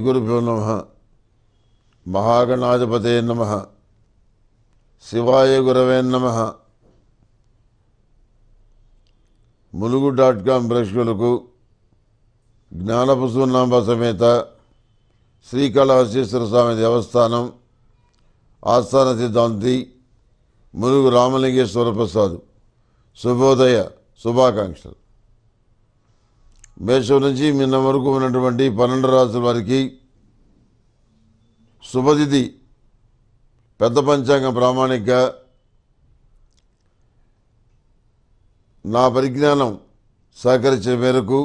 శ్రీగురుభ్యో నమ మహాగణాధిపతే నమ శివాయ గురవే నమ ములుగు డాట్ కామ్ ప్రేక్షకులకు జ్ఞానపుసునాంబ సమేత శ్రీకాళహస్తేశ్వర స్వామి దేవస్థానం ఆస్థాన సిద్ధాంతి ములుగు రామలింగేశ్వర ప్రసాద్ శుభోదయ శుభాకాంక్షలు మేషం నుంచి నిన్న వరకు ఉన్నటువంటి పన్నెండు రాసుల వారికి శుభతిథి పెద్ద పంచాంగ ప్రామాణిక నా పరిజ్ఞానం సహకరించే మేరకు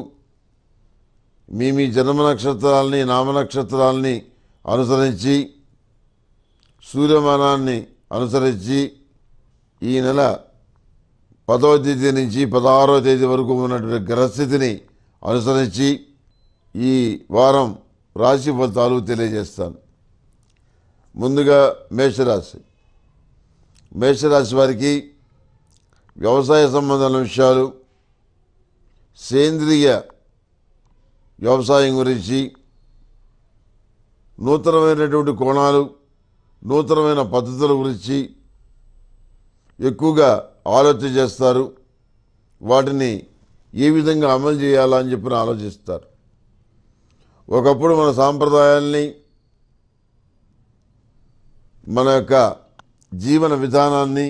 మీ మీ జన్మ నక్షత్రాలని నామనక్షత్రాలని అనుసరించి సూర్యమానాన్ని అనుసరించి ఈ నెల పదవ తేదీ నుంచి పదహారవ తేదీ వరకు ఉన్నటువంటి గ్రహస్థితిని అనుసరించి ఈ వారం రాశి ఫలితాలు తెలియజేస్తాను ముందుగా మేషరాశి మేషరాశి వారికి వ్యవసాయ సంబంధాల విషయాలు సేంద్రియ వ్యవసాయం గురించి నూతనమైనటువంటి కోణాలు నూతనమైన పద్ధతుల గురించి ఎక్కువగా ఆలోచన చేస్తారు వాటిని ఏ విధంగా అమలు చేయాలా అని చెప్పి ఆలోచిస్తారు ఒకప్పుడు మన సాంప్రదాయాల్ని మన యొక్క జీవన విధానాన్ని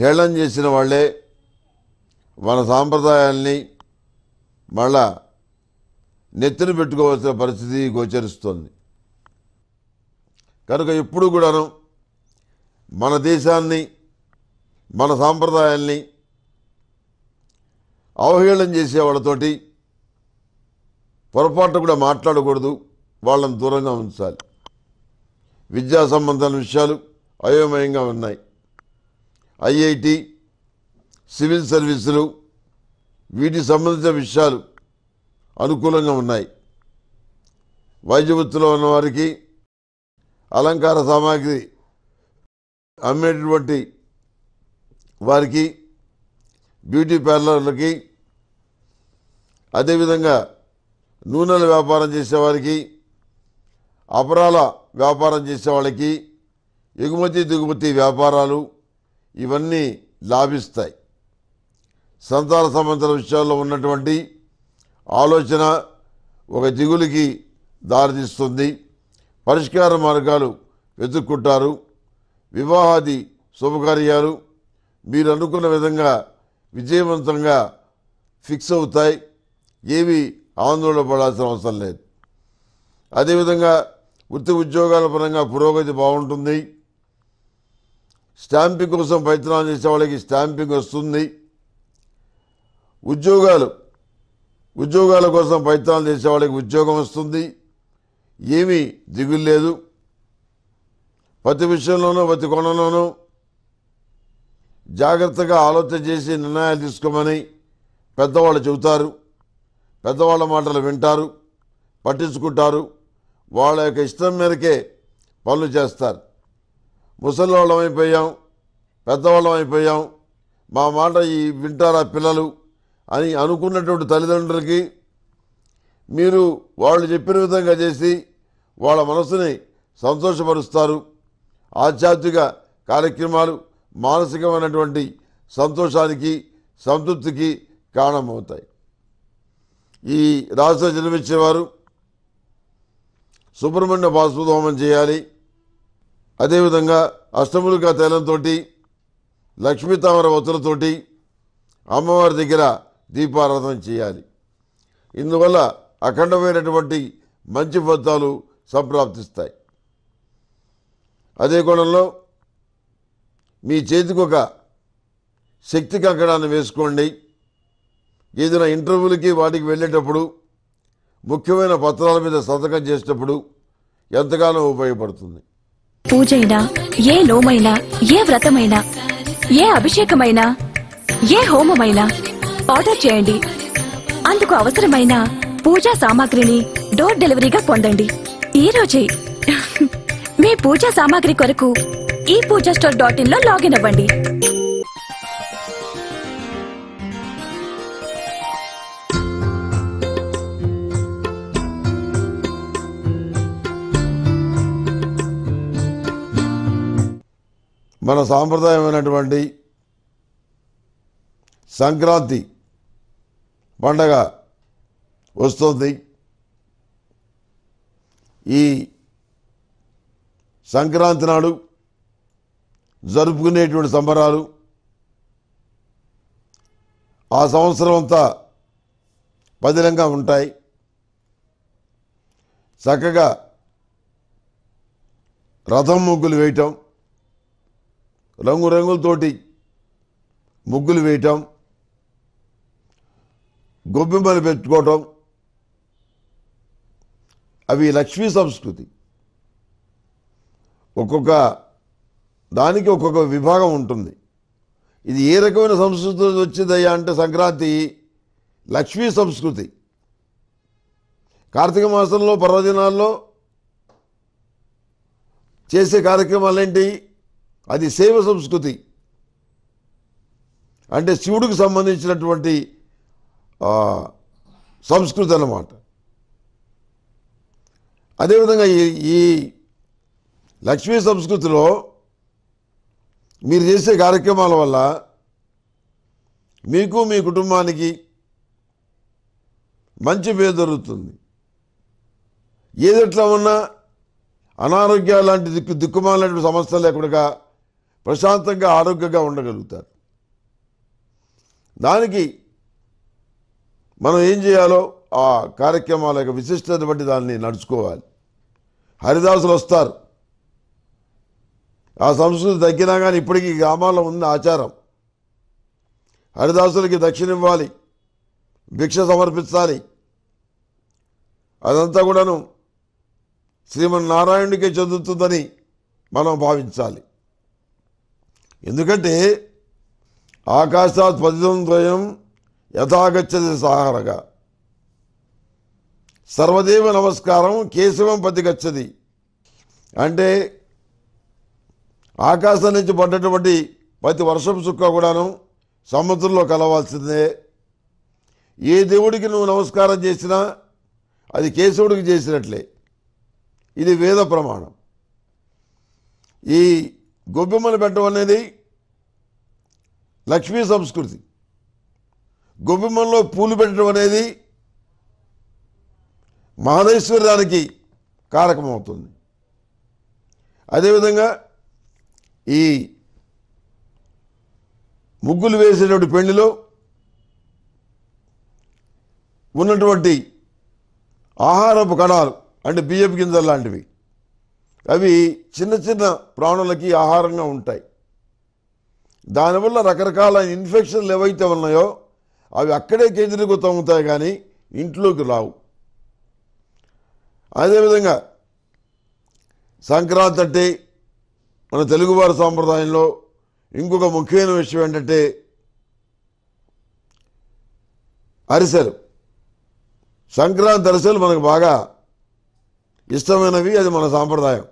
హేళన చేసిన వాళ్ళే మన సాంప్రదాయాల్ని మళ్ళా నెత్తిన పెట్టుకోవాల్సిన పరిస్థితి గోచరిస్తోంది కనుక ఎప్పుడు కూడాను మన దేశాన్ని మన సాంప్రదాయాల్ని అవహేళన చేసే వాళ్ళతోటి పొరపాటు కూడా మాట్లాడకూడదు వాళ్ళని దూరంగా ఉంచాలి విద్యా సంబంధాల విషయాలు అయోమయంగా ఉన్నాయి ఐఐటి సివిల్ సర్వీసులు వీటికి సంబంధించిన విషయాలు అనుకూలంగా ఉన్నాయి వైద్య వృత్తిలో ఉన్నవారికి అలంకార సామాగ్రి అమ్మేటటువంటి వారికి బ్యూటీ పార్లర్లకి అదేవిధంగా నూనెల వ్యాపారం చేసేవారికి అపరాల వ్యాపారం చేసే వాళ్ళకి ఎగుమతి దిగుమతి వ్యాపారాలు ఇవన్నీ లాభిస్తాయి సంతాన సంబంధాల విషయాల్లో ఉన్నటువంటి ఆలోచన ఒక దిగులికి దారితీస్తుంది పరిష్కార మార్గాలు వెతుక్కుంటారు వివాహాది శుభకార్యాలు మీరు అనుకున్న విధంగా విజయవంతంగా ఫిక్స్ అవుతాయి ఏవి ఆందోళన పడాల్సిన అవసరం లేదు అదేవిధంగా వృత్తి ఉద్యోగాల పరంగా పురోగతి బాగుంటుంది స్టాంపింగ్ కోసం ప్రయత్నాలు చేసే వాళ్ళకి స్టాంపింగ్ వస్తుంది ఉద్యోగాలు ఉద్యోగాల కోసం ప్రయత్నాలు చేసే వాళ్ళకి ఉద్యోగం వస్తుంది ఏమీ దిగులు లేదు ప్రతి విషయంలోనూ ప్రతి కోణంలోనూ జాగ్రత్తగా ఆలోచన చేసి నిర్ణయాలు తీసుకోమని పెద్దవాళ్ళు చెబుతారు పెద్దవాళ్ళ మాటలు వింటారు పట్టించుకుంటారు వాళ్ళ యొక్క ఇష్టం మేరకే పనులు చేస్తారు ముసలివాళ్ళం అయిపోయాం పెద్దవాళ్ళం అయిపోయాం మా మాట ఈ వింటారా పిల్లలు అని అనుకున్నటువంటి తల్లిదండ్రులకి మీరు వాళ్ళు చెప్పిన విధంగా చేసి వాళ్ళ మనసుని సంతోషపరుస్తారు ఆధ్యాత్మిక కార్యక్రమాలు మానసికమైనటువంటి సంతోషానికి సంతృప్తికి కారణమవుతాయి ఈ రాశిలో జన్మించేవారు సుబ్రహ్మణ్య బాసుదోమం చేయాలి అదేవిధంగా అష్టములక తైలంతో లక్ష్మీతామర ఒత్తులతోటి అమ్మవారి దగ్గర దీపారాధన చేయాలి ఇందువల్ల అఖండమైనటువంటి మంచి ఫలితాలు సంప్రాప్తిస్తాయి అదే కోణంలో మీ చేతికి ఒక శక్తి కంకణాన్ని వేసుకోండి ఏదైనా ఇంటర్వ్యూలకి వాటికి వెళ్ళేటప్పుడు ముఖ్యమైన పత్రాల మీద సంతకం చేసేటప్పుడు ఎంతగానో ఉపయోగపడుతుంది పూజైనా ఏ లోమైనా ఏ వ్రతమైనా ఏ అభిషేకమైనా ఏ హోమమైనా ఆర్డర్ చేయండి అందుకు అవసరమైన పూజా సామాగ్రిని డోర్ డెలివరీగా పొందండి ఈ రోజే మీ పూజా సామాగ్రి కొరకు ఈ పూజా స్టోర్ డాట్ ఇన్ లో లాగిన్ అవ్వండి మన సాంప్రదాయమైనటువంటి సంక్రాంతి పండగ వస్తుంది ఈ సంక్రాంతి నాడు జరుపుకునేటువంటి సంబరాలు ఆ సంవత్సరం అంతా పదిలంగా ఉంటాయి చక్కగా రథం ముగ్గులు వేయటం రంగురంగులతోటి ముగ్గులు వేయటం గొబ్బెమ్మలు పెట్టుకోవటం అవి లక్ష్మీ సంస్కృతి ఒక్కొక్క దానికి ఒక్కొక్క విభాగం ఉంటుంది ఇది ఏ రకమైన సంస్కృతి వచ్చిందయ్యా అంటే సంక్రాంతి లక్ష్మీ సంస్కృతి కార్తీక మాసంలో పర్వదినాల్లో చేసే ఏంటి అది సేవ సంస్కృతి అంటే శివుడికి సంబంధించినటువంటి సంస్కృతి అన్నమాట అదేవిధంగా ఈ లక్ష్మీ సంస్కృతిలో మీరు చేసే కార్యక్రమాల వల్ల మీకు మీ కుటుంబానికి మంచి పేరు దొరుకుతుంది ఏదట్లా ఉన్నా అనారోగ్యాలు లాంటి దిక్కు దిక్కుమాలటువంటి సమస్యలు లేకుండా ప్రశాంతంగా ఆరోగ్యంగా ఉండగలుగుతారు దానికి మనం ఏం చేయాలో ఆ కార్యక్రమాల యొక్క విశిష్టత బట్టి దాన్ని నడుచుకోవాలి హరిదాసులు వస్తారు ఆ సంస్కృతి తగ్గినా కానీ ఇప్పటికీ గ్రామాల్లో ఉంది ఆచారం హరిదాసులకి దక్షిణ ఇవ్వాలి భిక్ష సమర్పించాలి అదంతా కూడాను శ్రీమన్నారాయణుడికే చెందుతుందని మనం భావించాలి ఎందుకంటే ఆకాశాత్ పతితం ద్వయం యథాగచ్చది సాహరగా సర్వదేవ నమస్కారం కేశవం పతి గచ్చది అంటే ఆకాశం నుంచి పడ్డటువంటి ప్రతి వర్షం చుక్క కూడాను సముద్రంలో కలవాల్సిందే ఏ దేవుడికి నువ్వు నమస్కారం చేసినా అది కేశవుడికి చేసినట్లే ఇది వేద ప్రమాణం ఈ గొబ్బెమ్మలు పెట్టడం అనేది లక్ష్మీ సంస్కృతి గొబ్బెమ్మల్లో పూలు పెట్టడం అనేది మహదేశ్వరానికి కారకమవుతుంది అదేవిధంగా ఈ ముగ్గులు వేసేటువంటి పెళ్లిలో ఉన్నటువంటి ఆహారపు కణాలు అంటే బియ్యపు గింజలు లాంటివి అవి చిన్న చిన్న ప్రాణులకి ఆహారంగా ఉంటాయి దానివల్ల రకరకాల ఇన్ఫెక్షన్లు ఏవైతే ఉన్నాయో అవి అక్కడే కేంద్రీకృతం అవుతాయి కానీ ఇంట్లోకి రావు అదేవిధంగా సంక్రాంతి అంటే మన తెలుగువారి సాంప్రదాయంలో ఇంకొక ముఖ్యమైన విషయం ఏంటంటే అరిసెలు సంక్రాంతి అరిసెలు మనకు బాగా ఇష్టమైనవి అది మన సాంప్రదాయం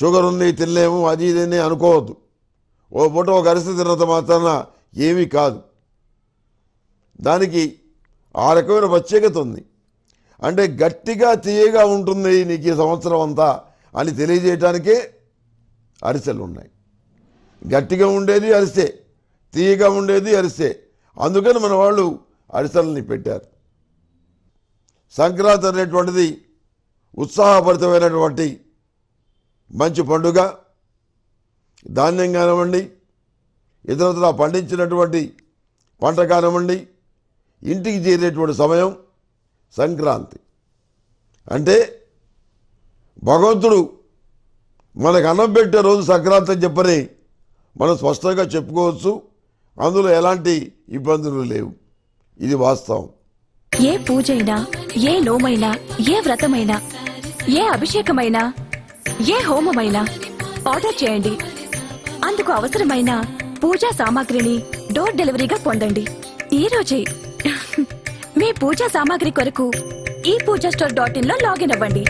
షుగర్ ఉంది తినలేము అది ఇది అనుకోవద్దు ఓ పూట ఒక అరిసె తిన్నంత మాత్రాన ఏమీ కాదు దానికి ఆ రకమైన ప్రత్యేకత ఉంది అంటే గట్టిగా తీయగా ఉంటుంది నీకు ఈ సంవత్సరం అంతా అని తెలియజేయటానికే అరిసెలు ఉన్నాయి గట్టిగా ఉండేది అరిసే తీయగా ఉండేది అరిసే అందుకని మన వాళ్ళు అరిసెలని పెట్టారు సంక్రాంతి అనేటువంటిది ఉత్సాహభరితమైనటువంటి మంచి పండుగ ధాన్యం కానివ్వండి ఇతరత్ర పండించినటువంటి పంట కానివ్వండి ఇంటికి చేరేటువంటి సమయం సంక్రాంతి అంటే భగవంతుడు మనకు అన్నం పెట్టే రోజు సంక్రాంతి అని చెప్పని మనం స్పష్టంగా చెప్పుకోవచ్చు అందులో ఎలాంటి ఇబ్బందులు లేవు ఇది వాస్తవం ఏ పూజైనా ఏ నోమైనా ఏ వ్రతమైనా ఏ అభిషేకమైనా ఏ హోమమైనా ఆర్డర్ చేయండి అందుకు అవసరమైన పూజా సామాగ్రిని డోర్ డెలివరీగా పొందండి ఈ రోజే మీ పూజా సామాగ్రి కొరకు ఈ పూజా స్టోర్ డాట్ ఇన్ లో లాగిన్ అవ్వండి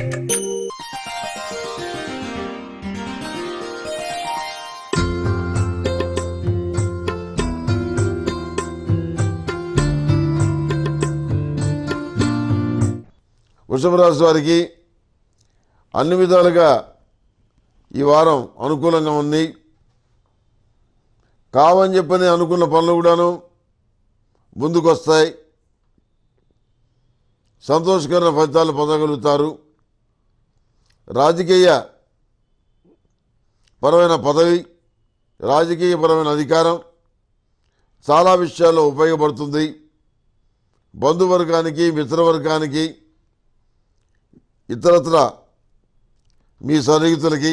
వృషభరాజు వారికి అన్ని విధాలుగా ఈ వారం అనుకూలంగా ఉంది కావని చెప్పని అనుకున్న పనులు కూడాను ముందుకు వస్తాయి సంతోషకరమైన ఫలితాలు పొందగలుగుతారు రాజకీయ పరమైన పదవి రాజకీయపరమైన అధికారం చాలా విషయాల్లో ఉపయోగపడుతుంది బంధువర్గానికి మిత్రవర్గానికి ఇతరత్ర మీ సన్నిహితులకి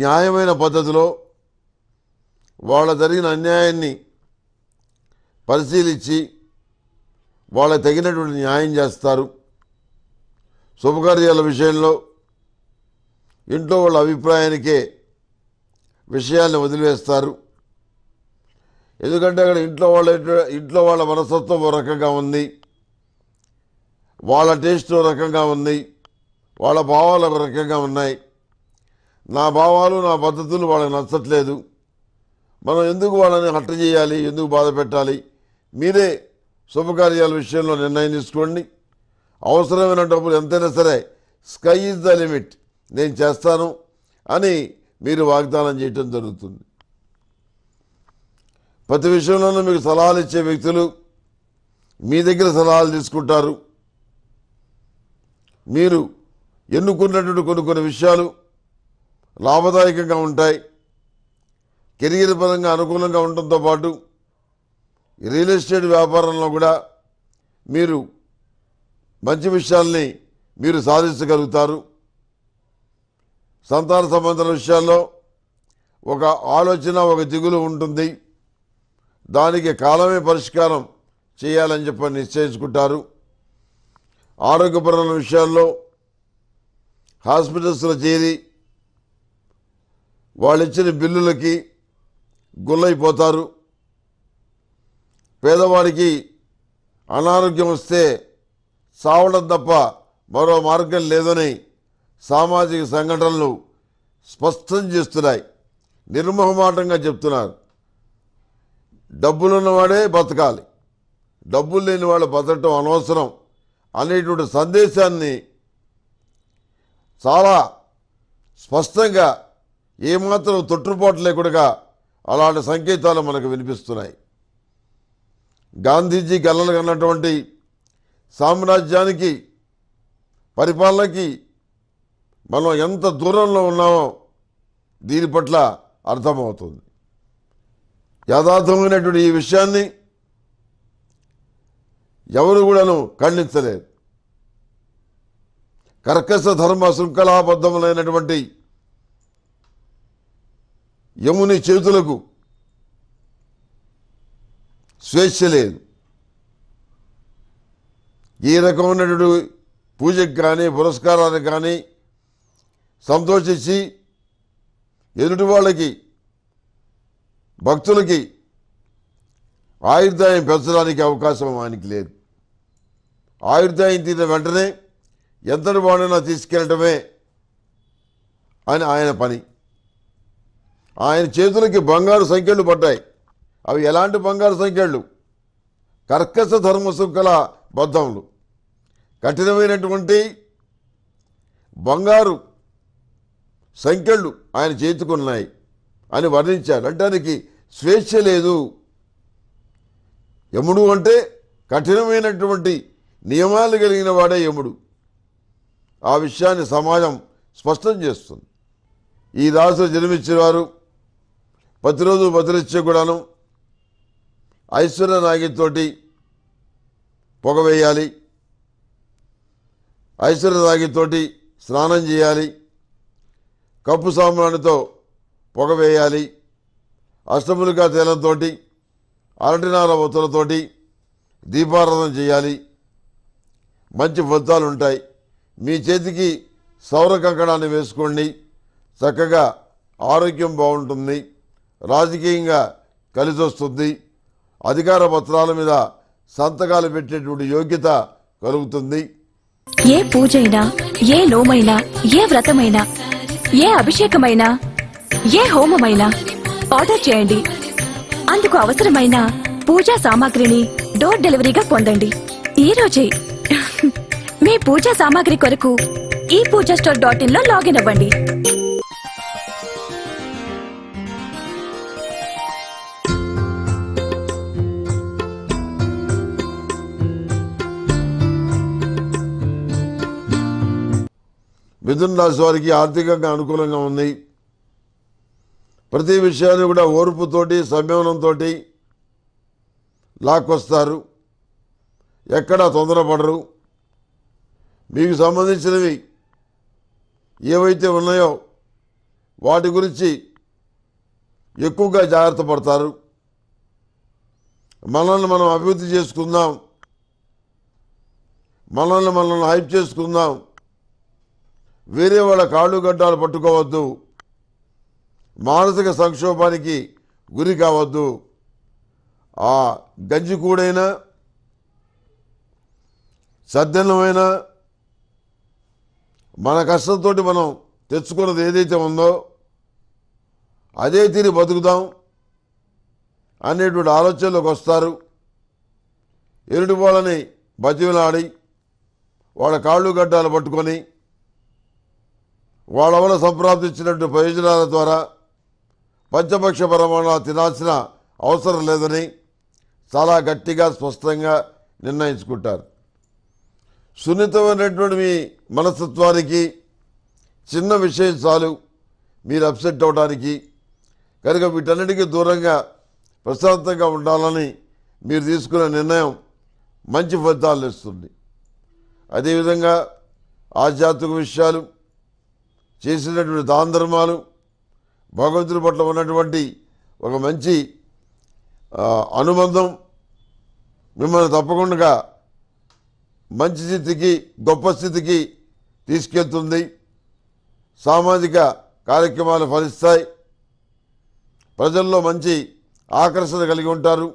న్యాయమైన పద్ధతిలో వాళ్ళ జరిగిన అన్యాయాన్ని పరిశీలించి వాళ్ళ తగినటువంటి న్యాయం చేస్తారు శుభకార్యాల విషయంలో ఇంట్లో వాళ్ళ అభిప్రాయానికే విషయాన్ని వదిలివేస్తారు ఎందుకంటే అక్కడ ఇంట్లో వాళ్ళ ఇంట్లో వాళ్ళ మనస్తత్వం ఒక రకంగా ఉంది వాళ్ళ టేస్ట్ రకంగా ఉన్నాయి వాళ్ళ భావాలు ఒక రకంగా ఉన్నాయి నా భావాలు నా పద్ధతులు వాళ్ళకి నచ్చట్లేదు మనం ఎందుకు వాళ్ళని హట్ట చేయాలి ఎందుకు బాధ పెట్టాలి మీరే శుభకార్యాల విషయంలో నిర్ణయం తీసుకోండి అవసరమైన డబ్బులు ఎంతైనా సరే స్కై ఈజ్ ద లిమిట్ నేను చేస్తాను అని మీరు వాగ్దానం చేయటం జరుగుతుంది ప్రతి విషయంలోనూ మీకు సలహాలు ఇచ్చే వ్యక్తులు మీ దగ్గర సలహాలు తీసుకుంటారు మీరు ఎన్నుకున్నటువంటి కొన్ని కొన్ని విషయాలు లాభదాయకంగా ఉంటాయి కెరియర్ పరంగా అనుకూలంగా ఉండటంతో పాటు రియల్ ఎస్టేట్ వ్యాపారంలో కూడా మీరు మంచి విషయాల్ని మీరు సాధించగలుగుతారు సంతాన సంబంధాల విషయాల్లో ఒక ఆలోచన ఒక దిగులు ఉంటుంది దానికి కాలమే పరిష్కారం చేయాలని చెప్పని నిశ్చయించుకుంటారు ఆరోగ్యపరమైన విషయాల్లో హాస్పిటల్స్లో చేరి వాళ్ళు ఇచ్చిన బిల్లులకి గుల్లైపోతారు పేదవాడికి అనారోగ్యం వస్తే సావడం తప్ప మరో మార్గం లేదని సామాజిక సంఘటనలు స్పష్టం చేస్తున్నాయి నిర్మోహమాటంగా చెప్తున్నారు డబ్బులున్నవాడే బతకాలి డబ్బులు లేని వాళ్ళు బతకటం అనవసరం అనేటువంటి సందేశాన్ని చాలా స్పష్టంగా ఏమాత్రం తొట్టుపాటు లేకుండా అలాంటి సంకేతాలు మనకు వినిపిస్తున్నాయి గాంధీజీ గల్లలు కన్నటువంటి సామ్రాజ్యానికి పరిపాలనకి మనం ఎంత దూరంలో ఉన్నామో దీని పట్ల అర్థమవుతుంది యథార్థమైనటువంటి ఈ విషయాన్ని ఎవరు కూడాను ఖండించలేరు కర్కశ ధర్మ శృంఖలాబద్ధములైనటువంటి యముని చేతులకు స్వేచ్ఛ లేదు ఈ రకమైనటువంటి పూజకు కానీ పురస్కారాలకు కానీ సంతోషించి ఎదుటి వాళ్ళకి భక్తులకి ఆయుర్దాయం పెంచడానికి అవకాశం ఆయనకి లేదు ఆయుర్దాయం తిన్న వెంటనే ఎంతటి వాడినా తీసుకెళ్ళటమే అని ఆయన పని ఆయన చేతులకి బంగారు సంఖ్యలు పడ్డాయి అవి ఎలాంటి బంగారు సంఖ్యలు కర్కశ ధర్మసుంకల బద్ధములు కఠినమైనటువంటి బంగారు సంఖ్యలు ఆయన చేతుకున్నాయి అని వర్ణించారు అంటానికి స్వేచ్ఛ లేదు యముడు అంటే కఠినమైనటువంటి నియమాలు కలిగిన వాడే యముడు ఆ విషయాన్ని సమాజం స్పష్టం చేస్తుంది ఈ రాశిలో జన్మించేవారు ప్రతిరోజు బదిలిచ్చే కూడాను ఐశ్వర్య నాగితోటి పొగ వేయాలి ఐశ్వర్య నాగితోటి స్నానం చేయాలి కప్పు సామానుతో పొగ వేయాలి అష్టములుగా తేలంతో అరటినార ఒత్తులతోటి దీపారాధన చేయాలి మంచి ఫలితాలు ఉంటాయి మీ చేతికి సౌర కంకణాన్ని వేసుకోండి చక్కగా ఆరోగ్యం బాగుంటుంది రాజకీయంగా కలిసి వస్తుంది అధికార పత్రాల మీద సంతకాలు పెట్టేటువంటి యోగ్యత కలుగుతుంది ఏ పూజైనా ఏ లోమైనా ఏ వ్రతమైనా ఏ అభిషేకమైనా ఏ హోమమైనా ఆర్డర్ చేయండి అందుకు అవసరమైన పూజా సామాగ్రిని డోర్ డెలివరీగా పొందండి ఈ రోజే మీ పూజా సామాగ్రి కొరకు ఈ పూజా స్టోర్ డాట్ ఇన్ లో లాగిన్ అవ్వండి మిథున్ రాశి వారికి ఆర్థికంగా అనుకూలంగా ఉంది ప్రతి విషయాన్ని కూడా ఓర్పుతోటి సంయమనంతో లాక్కొస్తారు ఎక్కడా తొందరపడరు మీకు సంబంధించినవి ఏవైతే ఉన్నాయో వాటి గురించి ఎక్కువగా జాగ్రత్త పడతారు మనల్ని మనం అభివృద్ధి చేసుకుందాం మనల్ని మనల్ని హైప్ చేసుకుందాం వేరే వాళ్ళ కాళ్ళు గడ్డాలు పట్టుకోవద్దు మానసిక సంక్షోభానికి గురి కావద్దు ఆ గంజి కూడైనా సద్దనమైనా మన కష్టంతో మనం తెచ్చుకున్నది ఏదైతే ఉందో అదే తిరిగి బతుకుదాం అనేటువంటి ఆలోచనలోకి వస్తారు ఎరుడు వాళ్ళని బతిమలాడి వాళ్ళ కాళ్ళు గడ్డాలు పట్టుకొని వాళ్ళ వల్ల సంప్రాప్తించినట్టు ప్రయోజనాల ద్వారా పంచపక్ష పరమాణాలు తినాల్సిన అవసరం లేదని చాలా గట్టిగా స్పష్టంగా నిర్ణయించుకుంటారు సున్నితమైనటువంటి మీ మనస్తత్వానికి చిన్న విషయం చాలు మీరు అప్సెట్ అవడానికి కనుక వీటన్నిటికీ దూరంగా ప్రశాంతంగా ఉండాలని మీరు తీసుకున్న నిర్ణయం మంచి ఫలితాలను ఇస్తుంది అదేవిధంగా ఆధ్యాత్మిక విషయాలు చేసినటువంటి దాన భగవంతుని పట్ల ఉన్నటువంటి ఒక మంచి అనుబంధం మిమ్మల్ని తప్పకుండా మంచి స్థితికి గొప్ప స్థితికి తీసుకెళ్తుంది సామాజిక కార్యక్రమాలు ఫలిస్తాయి ప్రజల్లో మంచి ఆకర్షణ కలిగి ఉంటారు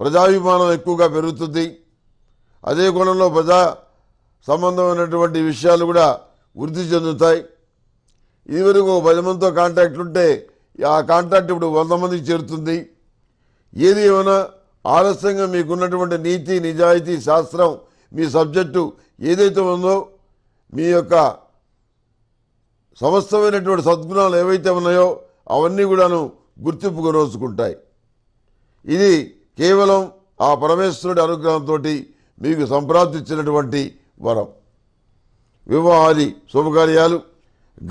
ప్రజాభిమానం ఎక్కువగా పెరుగుతుంది అదే గుణంలో ప్రజా సంబంధమైనటువంటి విషయాలు కూడా వృద్ధి చెందుతాయి ఇదివరకు పది మందితో కాంటాక్ట్ ఉంటే ఆ కాంటాక్ట్ ఇప్పుడు వంద మందికి చేరుతుంది ఏది ఏమైనా ఆలస్యంగా మీకున్నటువంటి నీతి నిజాయితీ శాస్త్రం మీ సబ్జెక్టు ఏదైతే ఉందో మీ యొక్క సమస్తమైనటువంటి సద్గుణాలు ఏవైతే ఉన్నాయో అవన్నీ కూడాను గుర్తింపు కొనవచ్చుకుంటాయి ఇది కేవలం ఆ పరమేశ్వరుడి అనుగ్రహంతో మీకు సంప్రాప్తించినటువంటి వరం వివాహాది శుభకార్యాలు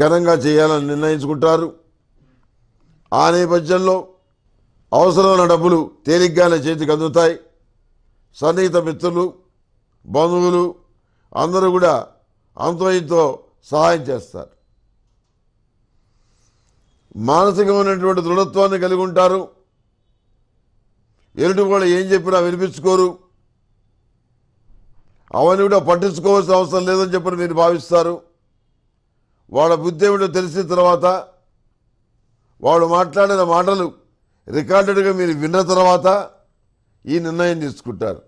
ఘనంగా చేయాలని నిర్ణయించుకుంటారు ఆ నేపథ్యంలో అవసరమైన డబ్బులు తేలిగ్గానే చేతికి అందుతాయి సన్నిహిత మిత్రులు బంధువులు అందరూ కూడా అంతోయంతో ఇంతో సహాయం చేస్తారు మానసికమైనటువంటి దృఢత్వాన్ని కలిగి ఉంటారు ఎరుటి వాళ్ళు ఏం చెప్పినా వినిపించుకోరు అవన్నీ కూడా పట్టించుకోవాల్సిన అవసరం లేదని చెప్పని మీరు భావిస్తారు వాళ్ళ బుద్ధి ఏమిటో తెలిసిన తర్వాత వాళ్ళు మాట్లాడిన మాటలు రికార్డెడ్గా మీరు విన్న తర్వాత ఈ నిర్ణయం తీసుకుంటారు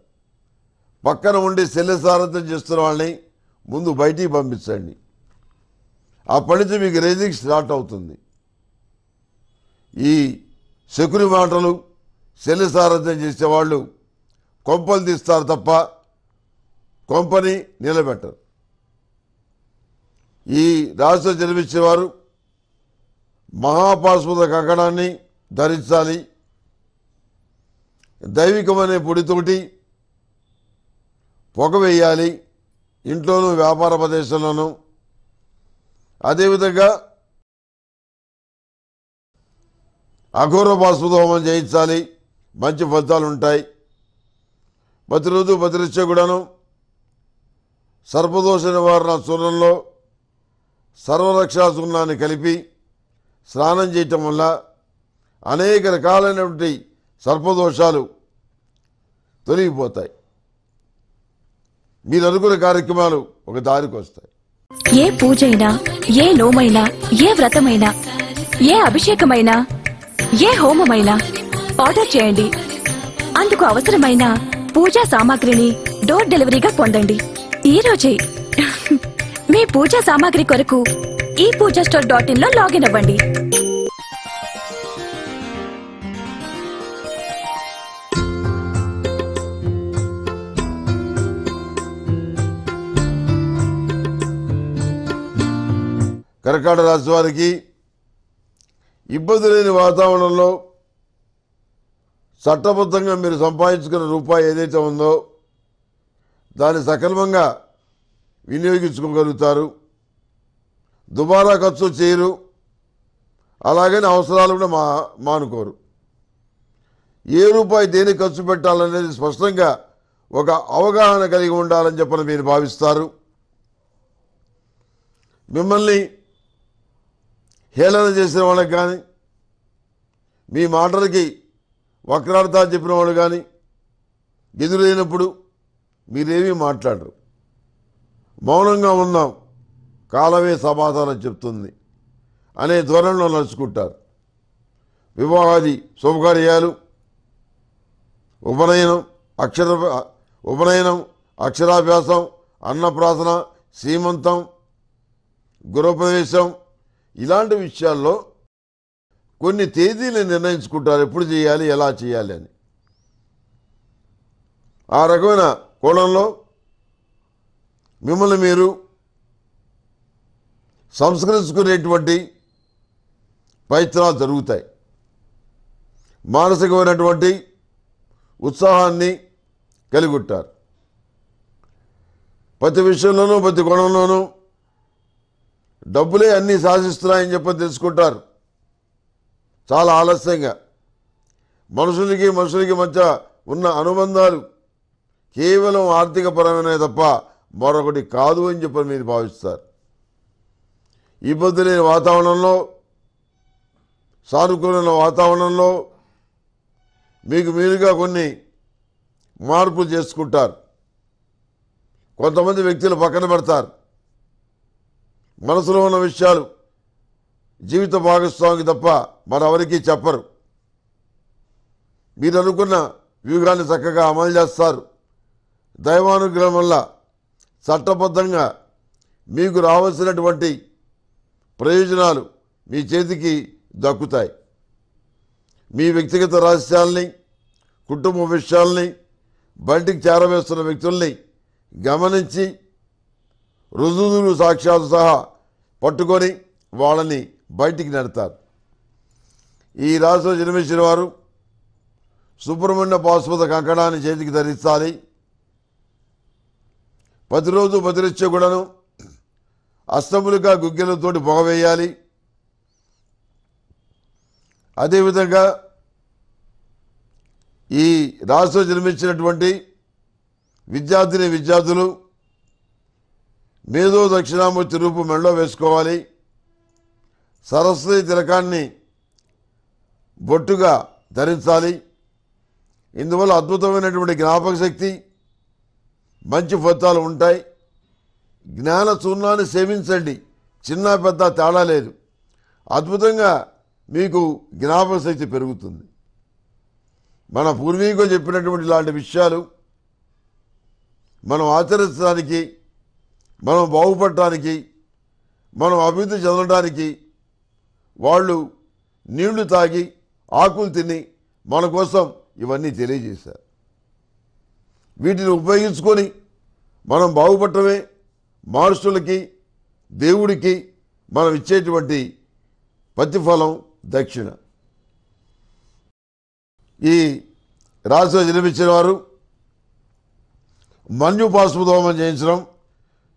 పక్కన ఉండి శల్యసారథ్యం చేస్తున్న వాళ్ళని ముందు బయటికి పంపించండి ఆ పనితో మీకు రేజింగ్ స్టార్ట్ అవుతుంది ఈ శకుని మాటలు శల్యసారథ్యం చేసేవాళ్ళు కొంపలు తీస్తారు తప్ప కొంపని నిలబెట్టరు ఈ రాష్ట్ర జన్మించేవారు మహాపాశ్వత కంకణాన్ని ధరించాలి దైవికమనే పొడితోటి పొగ వేయాలి ఇంట్లోనూ వ్యాపార ప్రదేశంలోనూ అదేవిధంగా అఘోర బాసుతో హోమం చేయించాలి మంచి ఫలితాలు ఉంటాయి ప్రతిరోజు ప్రతిరిచ్చే కూడాను సర్పదోష నివారణ చూర్ణంలో సర్వరక్షా చూర్ణాన్ని కలిపి స్నానం చేయటం వల్ల అనేక రకాలైనటువంటి సర్పదోషాలు తొలగిపోతాయి మీరు అనుకున్న కార్యక్రమాలు ఒక దారికి వస్తాయి ఏ పూజైనా ఏ నోమైనా ఏ వ్రతమైనా ఏ అభిషేకమైనా ఏ హోమమైనా ఆర్డర్ చేయండి అందుకు అవసరమైన పూజా సామాగ్రిని డోర్ డెలివరీగా పొందండి ఈ రోజే మీ పూజా సామాగ్రి కొరకు ఈ పూజా స్టోర్ డాట్ ఇన్ లో లాగిన్ అవ్వండి కరకాట రాశి వారికి ఇబ్బంది లేని వాతావరణంలో చట్టబద్ధంగా మీరు సంపాదించుకున్న రూపాయి ఏదైతే ఉందో దాన్ని సక్రమంగా వినియోగించుకోగలుగుతారు దుబారా ఖర్చు చేయరు అలాగని అవసరాలు కూడా మా మానుకోరు ఏ రూపాయి దేని ఖర్చు పెట్టాలనేది స్పష్టంగా ఒక అవగాహన కలిగి ఉండాలని చెప్పని మీరు భావిస్తారు మిమ్మల్ని హేళన చేసిన వాళ్ళకి కానీ మీ మాటలకి వక్రార్థా చెప్పిన వాళ్ళు కానీ ఎదురైనప్పుడు మీరేమీ మాట్లాడరు మౌనంగా ఉన్నాం కాలమే సమాధానం చెప్తుంది అనే ధోరణిలో నడుచుకుంటారు వివాహాది శుభకార్యాలు ఉపనయనం అక్షర ఉపనయనం అక్షరాభ్యాసం అన్నప్రాసన శ్రీమంతం గృహప్రవేశం ఇలాంటి విషయాల్లో కొన్ని తేదీలు నిర్ణయించుకుంటారు ఎప్పుడు చేయాలి ఎలా చేయాలి అని ఆ రకమైన కోణంలో మిమ్మల్ని మీరు సంస్కరించుకునేటువంటి ప్రయత్నాలు జరుగుతాయి మానసికమైనటువంటి ఉత్సాహాన్ని కలిగొట్టారు ప్రతి విషయంలోనూ ప్రతి కోణంలోనూ డబ్బులే అన్నీ శాసిస్తున్నాయని చెప్పి తెలుసుకుంటారు చాలా ఆలస్యంగా మనుషులకి మనుషులకి మధ్య ఉన్న అనుబంధాలు కేవలం ఆర్థికపరమైనవి తప్ప మరొకటి కాదు అని చెప్పి మీరు భావిస్తారు ఇబ్బంది లేని వాతావరణంలో సానుకూలమైన వాతావరణంలో మీకు మీరుగా కొన్ని మార్పులు చేసుకుంటారు కొంతమంది వ్యక్తులు పక్కన పెడతారు మనసులో ఉన్న విషయాలు జీవిత భాగస్వామికి తప్ప మరెవరికీ చెప్పరు మీరు అనుకున్న వ్యూహాన్ని చక్కగా అమలు చేస్తారు దైవానుగ్రహం వల్ల చట్టబద్ధంగా మీకు రావాల్సినటువంటి ప్రయోజనాలు మీ చేతికి దక్కుతాయి మీ వ్యక్తిగత రహస్యాలని కుటుంబ విషయాల్ని బయటికి చేరవేస్తున్న వ్యక్తుల్ని గమనించి రుజువులు సాక్ష్యాలు సహా పట్టుకొని వాళ్ళని బయటికి నడతారు ఈ రాశిలో జన్మించిన వారు సుబ్రహ్మణ్య పాశ్వత కంకణాన్ని చేతికి ధరించాలి ప్రతిరోజు ప్రతిరచ్చ కూడాను అస్తములుగా గుగ్గిలతోటి పొగవేయాలి అదేవిధంగా ఈ రాష్ట్రం జన్మించినటువంటి విద్యార్థిని విద్యార్థులు మేధో దక్షిణామూర్తి రూపు మెడలో వేసుకోవాలి సరస్వతి తిలకాన్ని బొట్టుగా ధరించాలి ఇందువల్ల అద్భుతమైనటువంటి జ్ఞాపక శక్తి మంచి ఫలితాలు ఉంటాయి జ్ఞాన చూర్ణాన్ని సేవించండి చిన్న పెద్ద తేడా లేదు అద్భుతంగా మీకు జ్ఞాపక శక్తి పెరుగుతుంది మన పూర్వీకులు చెప్పినటువంటి ఇలాంటి విషయాలు మనం ఆచరించడానికి మనం బాగుపడటానికి మనం అభివృద్ధి చెందడానికి వాళ్ళు నీళ్లు తాగి ఆకులు తిని మన కోసం ఇవన్నీ తెలియజేశారు వీటిని ఉపయోగించుకొని మనం బాగుపడటమే మహర్షులకి దేవుడికి మనం ఇచ్చేటువంటి ప్రతిఫలం దక్షిణ ఈ రాశిలో జన్మించిన వారు మన్యుపాశ్వదోమం చేయించడం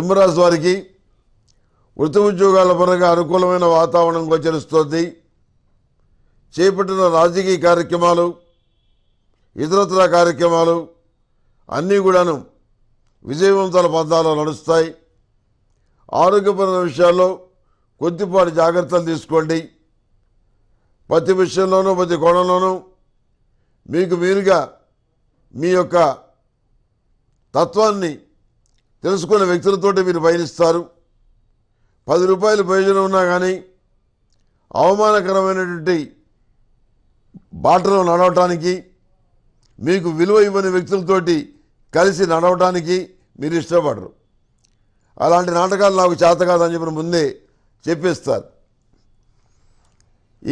సింహరాజు వారికి వృత్తి ఉద్యోగాల పరంగా అనుకూలమైన వాతావరణం గోచరిస్తోంది చేపట్టిన రాజకీయ కార్యక్రమాలు ఇతరత్ర కార్యక్రమాలు అన్నీ కూడాను విజయవంతాల పందాలు నడుస్తాయి ఆరోగ్యపరమైన విషయాల్లో కొద్దిపాటి జాగ్రత్తలు తీసుకోండి ప్రతి విషయంలోనూ ప్రతి కోణంలోనూ మీకు మీరుగా మీ యొక్క తత్వాన్ని తెలుసుకున్న వ్యక్తులతోటి మీరు పయనిస్తారు పది రూపాయలు ప్రయోజనం ఉన్నా కానీ అవమానకరమైనటువంటి బాటలో నడవటానికి మీకు విలువ ఇవ్వని వ్యక్తులతోటి కలిసి నడవటానికి మీరు ఇష్టపడరు అలాంటి నాటకాలు నాకు చేత కాదని చెప్పిన ముందే చెప్పేస్తారు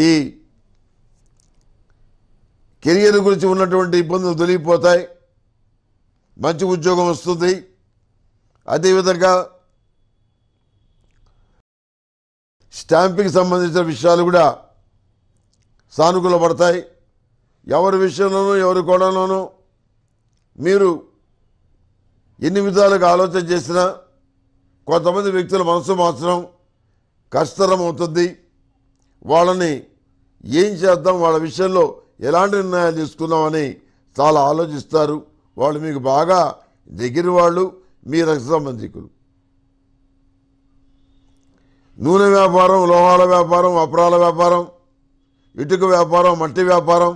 ఈ కెరియర్ గురించి ఉన్నటువంటి ఇబ్బందులు తొలగిపోతాయి మంచి ఉద్యోగం వస్తుంది అదేవిధంగా స్టాంపింగ్ సంబంధించిన విషయాలు కూడా సానుకూల పడతాయి ఎవరి విషయంలోనూ ఎవరి కోణంలోనూ మీరు ఎన్ని విధాలుగా ఆలోచన చేసినా కొంతమంది వ్యక్తుల మనసు మాత్రం కష్టతరం అవుతుంది వాళ్ళని ఏం చేద్దాం వాళ్ళ విషయంలో ఎలాంటి నిర్ణయాలు తీసుకుందామని చాలా ఆలోచిస్తారు వాళ్ళు మీకు బాగా దగ్గర వాళ్ళు మీ రక్త సంబంధికులు నూనె వ్యాపారం లోహాల వ్యాపారం అప్రాల వ్యాపారం ఇటుక వ్యాపారం మట్టి వ్యాపారం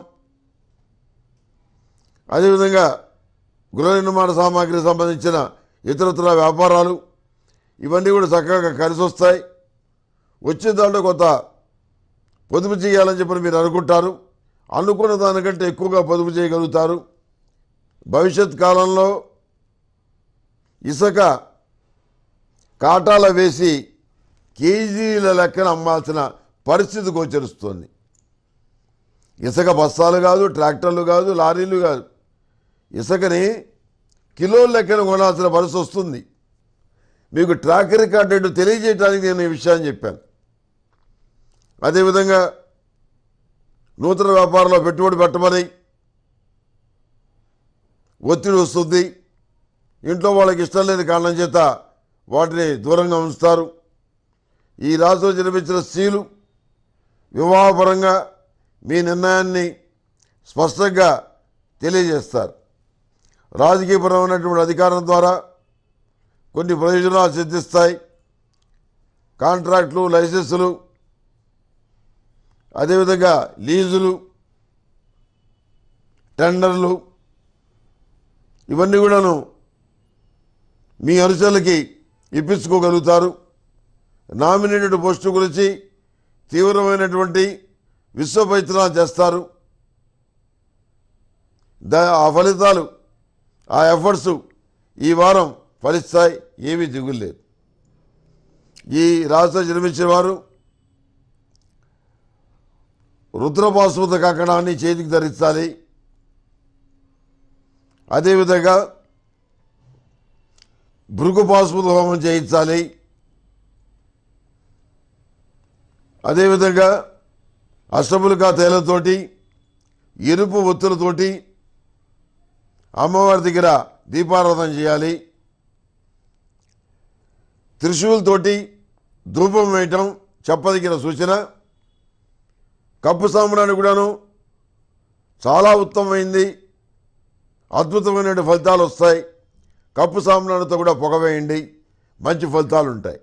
అదేవిధంగా గృహ నిర్మాణ సామాగ్రికి సంబంధించిన ఇతరత్ర వ్యాపారాలు ఇవన్నీ కూడా చక్కగా కలిసి వస్తాయి వచ్చిన దాంట్లో కొంత పొదుపు చేయాలని చెప్పి మీరు అనుకుంటారు అనుకున్న దానికంటే ఎక్కువగా పొదుపు చేయగలుగుతారు భవిష్యత్ కాలంలో ఇసుక కాటాల వేసి కేజీల లెక్కన అమ్మాల్సిన పరిస్థితి గోచరిస్తోంది ఇసుక బస్తాలు కాదు ట్రాక్టర్లు కాదు లారీలు కాదు ఇసుకని కిలో లెక్కన కొనాల్సిన పరిస్థితి వస్తుంది మీకు ట్రాక్ రికార్డ్ ఏంటో తెలియజేయడానికి నేను ఈ విషయాన్ని చెప్పాను అదేవిధంగా నూతన వ్యాపారంలో పెట్టుబడి పెట్టమని ఒత్తిడి వస్తుంది ఇంట్లో వాళ్ళకి ఇష్టం లేని కారణం చేత వాటిని దూరంగా ఉంచుతారు ఈ రాశిలో జన్మించిన స్త్రీలు వివాహపరంగా మీ నిర్ణయాన్ని స్పష్టంగా తెలియజేస్తారు రాజకీయపరమైనటువంటి అధికారం ద్వారా కొన్ని ప్రయోజనాలు సిద్ధిస్తాయి కాంట్రాక్టులు లైసెన్సులు అదేవిధంగా లీజులు టెండర్లు ఇవన్నీ కూడాను మీ అనుచరులకి ఇప్పించుకోగలుగుతారు నామినేటెడ్ పోస్టు గురించి తీవ్రమైనటువంటి విశ్వపైతనా చేస్తారు దా ఆ ఫలితాలు ఆ ఎఫర్ట్స్ ఈ వారం ఫలిస్తాయి ఏమీ దిగులేదు ఈ రాష్ట్ర జన్మించిన వారు రుద్రపాశ్వత కాకణాన్ని చేతికి ధరించాలి అదేవిధంగా భృగు పాశుపత హోమం చేయించాలి అదేవిధంగా అష్టములకా తేలతోటి ఎరుపు ఒత్తులతోటి అమ్మవారి దగ్గర దీపారాధన చేయాలి త్రిశూలతోటి ధూపం వేయటం చెప్పదగిన సూచన కప్పు సాంబ్రాన్ని కూడాను చాలా ఉత్తమమైంది అద్భుతమైనటువంటి ఫలితాలు వస్తాయి కప్పు సామాన్లతో కూడా పొగవేయండి మంచి ఫలితాలు ఉంటాయి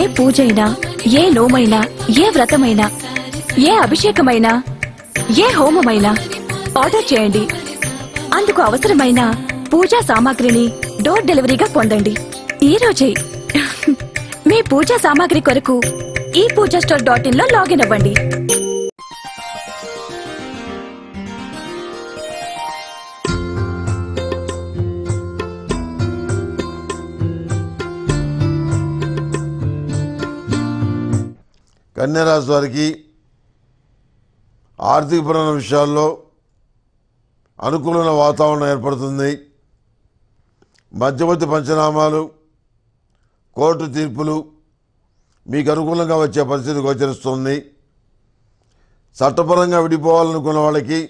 ఏ అయినా ఏ లోమైనా ఏ వ్రతమైనా ఏ అభిషేకమైనా ఏ హోమమైనా ఆర్డర్ చేయండి అందుకు అవసరమైన పూజా సామాగ్రిని డోర్ డెలివరీగా పొందండి ఈ రోజే మీ పూజా సామాగ్రి కొరకు ఈ పూజా స్టోర్ డాట్ ఇన్ లో లాగిన్ అవ్వండి కన్యరాశి వారికి ఆర్థికపరమైన విషయాల్లో అనుకూలమైన వాతావరణం ఏర్పడుతుంది మధ్యవర్తి పంచనామాలు కోర్టు తీర్పులు మీకు అనుకూలంగా వచ్చే పరిస్థితి గోచరిస్తుంది చట్టపరంగా విడిపోవాలనుకున్న వాళ్ళకి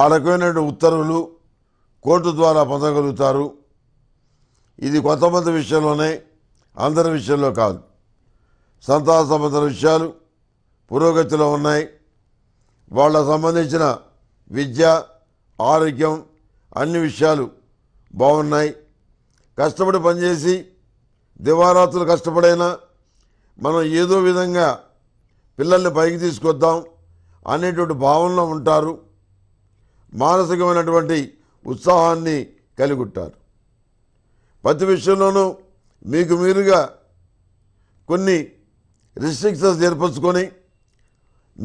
ఆ రకమైనటువంటి ఉత్తర్వులు కోర్టు ద్వారా పొందగలుగుతారు ఇది కొంతమంది విషయంలోనే అందరి విషయంలో కాదు సంతాన సంబంధ విషయాలు పురోగతిలో ఉన్నాయి వాళ్ళ సంబంధించిన విద్య ఆరోగ్యం అన్ని విషయాలు బాగున్నాయి కష్టపడి పనిచేసి దివారాత్రులు కష్టపడైనా మనం ఏదో విధంగా పిల్లల్ని పైకి తీసుకొద్దాం అనేటువంటి భావనలో ఉంటారు మానసికమైనటువంటి ఉత్సాహాన్ని కలిగొట్టారు ప్రతి విషయంలోనూ మీకు మీరుగా కొన్ని రిస్ట్రిక్షన్స్ ఏర్పరచుకొని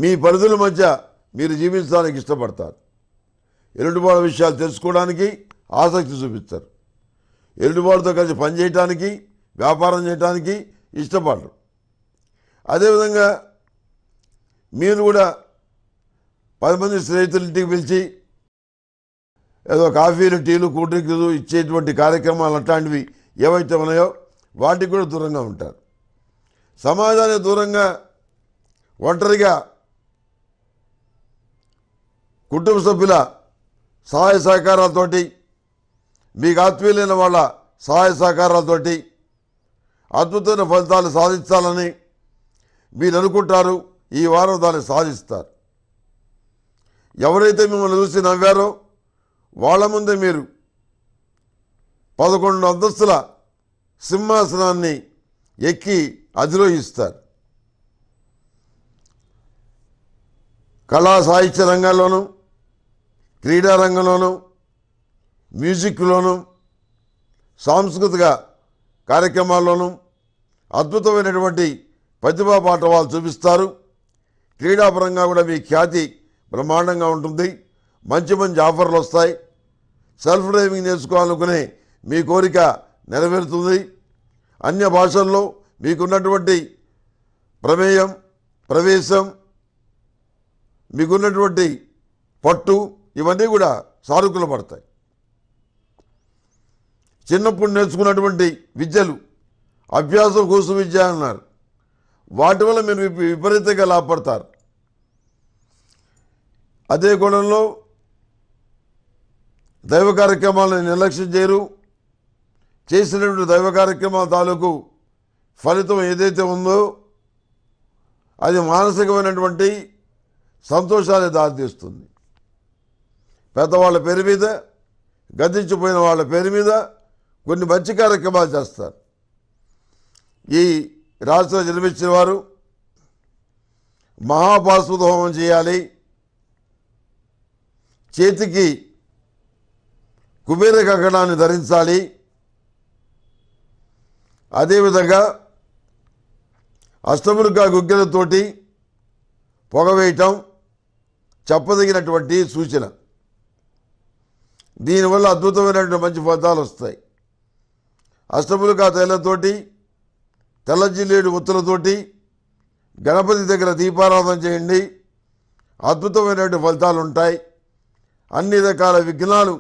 మీ పరిధుల మధ్య మీరు జీవించడానికి ఇష్టపడతారు ఎరుడుబాటు విషయాలు తెలుసుకోవడానికి ఆసక్తి చూపిస్తారు ఎరుడుబాటుతో కలిసి పనిచేయటానికి వ్యాపారం చేయడానికి ఇష్టపడరు అదేవిధంగా మీరు కూడా పది మంది స్నేహితుల ఇంటికి పిలిచి ఏదో కాఫీలు టీలు కూల్ డ్రింక్లు ఇచ్చేటువంటి కార్యక్రమాలు అట్లాంటివి ఏవైతే ఉన్నాయో వాటికి కూడా దూరంగా ఉంటారు సమాజానికి దూరంగా ఒంటరిగా కుటుంబ సభ్యుల సహాయ సహకారాలతోటి మీకు ఆత్మీయులైన వాళ్ళ సహాయ సహకారాలతోటి అద్భుతమైన ఫలితాలు సాధించాలని మీరు అనుకుంటారు ఈ వారం దాన్ని సాధిస్తారు ఎవరైతే మిమ్మల్ని చూసి నవ్వారో వాళ్ళ ముందే మీరు పదకొండు అంతస్తుల సింహాసనాన్ని ఎక్కి అధిరోహిస్తారు కళా సాహిత్య రంగాల్లోనూ క్రీడా రంగంలోనూ మ్యూజిక్లోనూ సాంస్కృతిక కార్యక్రమాల్లోనూ అద్భుతమైనటువంటి ప్రతిభా పాట వాళ్ళు చూపిస్తారు క్రీడాపరంగా కూడా మీ ఖ్యాతి బ్రహ్మాండంగా ఉంటుంది మంచి మంచి ఆఫర్లు వస్తాయి సెల్ఫ్ డ్రైవింగ్ నేర్చుకోవాలనుకునే మీ కోరిక నెరవేరుతుంది అన్య భాషల్లో మీకున్నటువంటి ప్రమేయం ప్రవేశం మీకున్నటువంటి పట్టు ఇవన్నీ కూడా సారుకులు పడతాయి చిన్నప్పుడు నేర్చుకున్నటువంటి విద్యలు అభ్యాసం కోసం విద్య అన్నారు వాటి వల్ల మీరు విపరీతంగా లాభపడతారు అదే కోణంలో దైవ కార్యక్రమాలను నిర్లక్ష్యం చేయరు చేసినటువంటి దైవ కార్యక్రమాల తాలూకు ఫలితం ఏదైతే ఉందో అది మానసికమైనటువంటి సంతోషాన్ని దారితీస్తుంది పెద్దవాళ్ళ పేరు మీద గతించిపోయిన వాళ్ళ పేరు మీద కొన్ని మంచి కార్యక్రమాలు చేస్తారు ఈ రాష్ట్రంలో జన్మించిన వారు మహాపాశ్వత హోమం చేయాలి చేతికి కుబేర కంకణాన్ని ధరించాలి అదేవిధంగా అష్టములుగా గుగ్గెలతోటి పొగవేయటం చెప్పదగినటువంటి సూచన దీనివల్ల అద్భుతమైనటువంటి మంచి ఫలితాలు వస్తాయి అష్టములుగా తైలతోటి తెల్లజిల్లేడు ఉత్తులతోటి గణపతి దగ్గర దీపారాధన చేయండి అద్భుతమైనటువంటి ఫలితాలు ఉంటాయి అన్ని రకాల విఘ్నాలు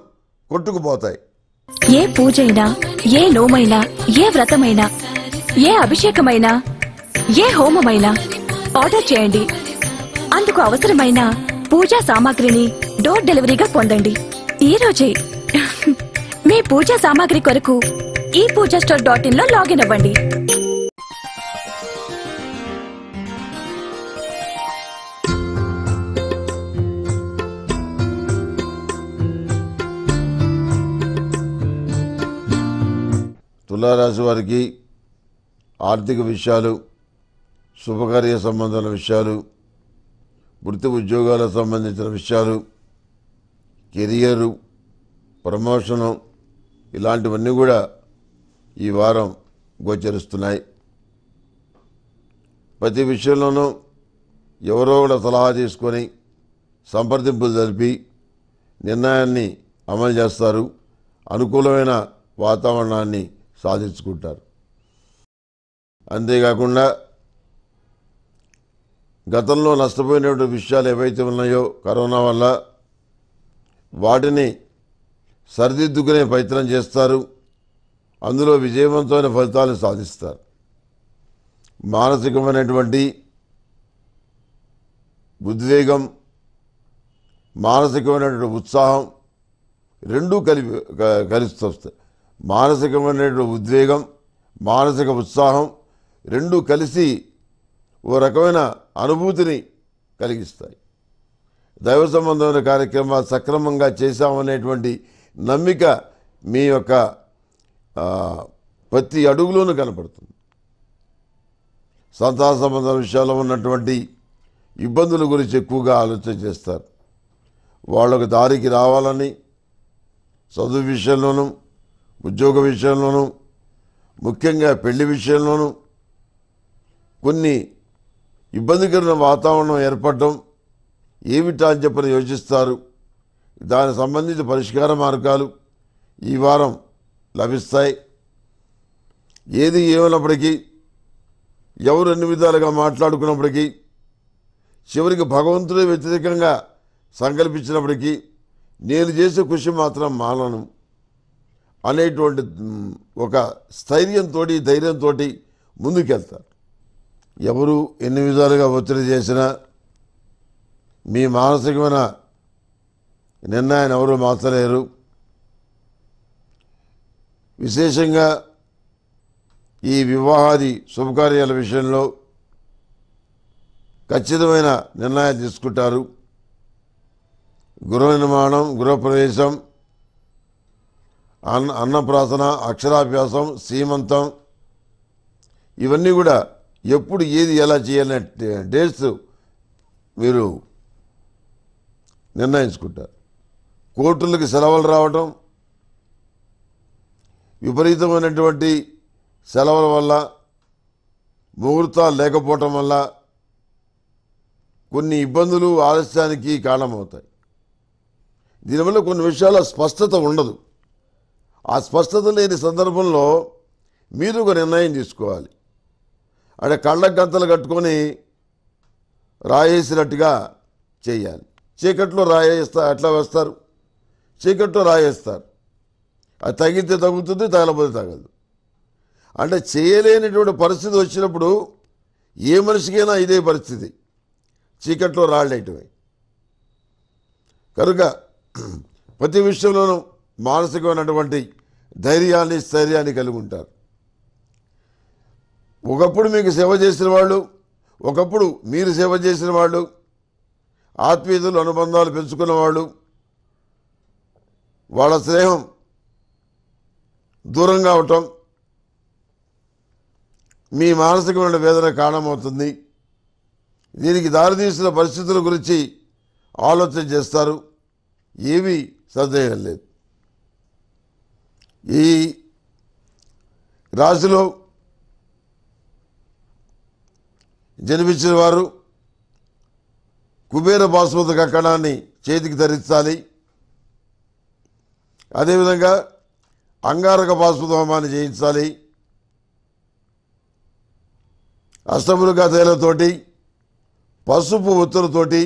కొట్టుకుపోతాయి ఏ పూజైనా ఏ లోమైనా ఏ వ్రతమైనా ఏ అభిషేకమైనా ఏ హోమమైనా ఆర్డర్ చేయండి అందుకు అవసరమైన పూజా సామాగ్రిని డోర్ డెలివరీగా పొందండి ఈ రోజే మీ పూజా సామాగ్రి కొరకు ఈ పూజా స్టోర్ డాట్ ఇన్ లో లాగిన్ అవ్వండి తులారాశి వారికి ఆర్థిక విషయాలు శుభకార్య సంబంధాల విషయాలు వృత్తి ఉద్యోగాలకు సంబంధించిన విషయాలు కెరియరు ప్రమోషను ఇలాంటివన్నీ కూడా ఈ వారం గోచరిస్తున్నాయి ప్రతి విషయంలోనూ ఎవరో కూడా సలహా తీసుకొని సంప్రదింపులు జరిపి నిర్ణయాన్ని అమలు చేస్తారు అనుకూలమైన వాతావరణాన్ని సాధించుకుంటారు అంతేకాకుండా గతంలో నష్టపోయినటువంటి విషయాలు ఏవైతే ఉన్నాయో కరోనా వల్ల వాటిని సరిదిద్దుకునే ప్రయత్నం చేస్తారు అందులో విజయవంతమైన ఫలితాలు సాధిస్తారు మానసికమైనటువంటి ఉద్వేగం మానసికమైనటువంటి ఉత్సాహం రెండూ కలిపి కలిసి వస్తాయి మానసికమైనటువంటి ఉద్వేగం మానసిక ఉత్సాహం రెండూ కలిసి ఓ రకమైన అనుభూతిని కలిగిస్తాయి దైవ సంబంధమైన కార్యక్రమాలు సక్రమంగా చేశామనేటువంటి నమ్మిక మీ యొక్క ప్రతి అడుగులోనూ కనపడుతుంది సంతాన సంబంధ విషయాల్లో ఉన్నటువంటి ఇబ్బందుల గురించి ఎక్కువగా ఆలోచన చేస్తారు వాళ్ళకు దారికి రావాలని చదువు విషయంలోనూ ఉద్యోగ విషయంలోనూ ముఖ్యంగా పెళ్లి విషయంలోనూ కొన్ని ఇబ్బందికరమైన వాతావరణం ఏర్పడటం ఏమిటా అని చెప్పని యోచిస్తారు దానికి సంబంధించిన పరిష్కార మార్గాలు ఈ వారం లభిస్తాయి ఏది ఏమైనప్పటికీ ఎవరు అన్ని విధాలుగా మాట్లాడుకున్నప్పటికీ చివరికి భగవంతుడే వ్యతిరేకంగా సంకల్పించినప్పటికీ నేను చేసే కృషి మాత్రం మానను అనేటువంటి ఒక స్థైర్యంతో ధైర్యంతో ముందుకెళ్తాను ఎవరు ఎన్ని విధాలుగా ఒత్తిడి చేసినా మీ మానసికమైన నిర్ణయాన్ని ఎవరు మార్చలేరు విశేషంగా ఈ వివాహాది శుభకార్యాల విషయంలో ఖచ్చితమైన నిర్ణయాలు తీసుకుంటారు గృహ నిర్మాణం గృహప్రవేశం అన్న అన్నప్రాసన అక్షరాభ్యాసం సీమంతం ఇవన్నీ కూడా ఎప్పుడు ఏది ఎలా చేయాలనే డేట్స్ మీరు నిర్ణయించుకుంటారు కోర్టులకి సెలవులు రావటం విపరీతమైనటువంటి సెలవుల వల్ల ముహూర్తాలు లేకపోవటం వల్ల కొన్ని ఇబ్బందులు ఆలస్యానికి కారణమవుతాయి దీనివల్ల కొన్ని విషయాల స్పష్టత ఉండదు ఆ స్పష్టత లేని సందర్భంలో మీరు ఒక నిర్ణయం తీసుకోవాలి అంటే కళ్ళ గంతలు కట్టుకొని రాయేసినట్టుగా చేయాలి చీకట్లో రాయేస్తా అట్లా వేస్తారు చీకట్లో రాయేస్తారు అది తగితే తగ్గుతుంది తగలపోతే తగదు అంటే చేయలేనిటువంటి పరిస్థితి వచ్చినప్పుడు ఏ మనిషికైనా ఇదే పరిస్థితి చీకట్లో రాళ్ళేయటమే కనుక ప్రతి విషయంలోనూ మానసికమైనటువంటి ధైర్యాన్ని స్థైర్యాన్ని కలిగి ఉంటారు ఒకప్పుడు మీకు సేవ చేసిన వాళ్ళు ఒకప్పుడు మీరు సేవ చేసిన వాళ్ళు ఆత్మీయతలు అనుబంధాలు పెంచుకున్న వాళ్ళు వాళ్ళ స్నేహం దూరంగా అవటం మీ మానసికమైన వేదన కారణమవుతుంది దీనికి దారితీసిన పరిస్థితుల గురించి ఆలోచన చేస్తారు ఏమీ సందేహం లేదు ఈ రాశిలో జన్మించిన వారు కుబేర బాస్మతి కక్కడాన్ని చేతికి ధరించాలి అదేవిధంగా అంగారక బాస్మతి హోమాన్ని చేయించాలి అష్టములుగా తేలతోటి పసుపు ఒత్తులతోటి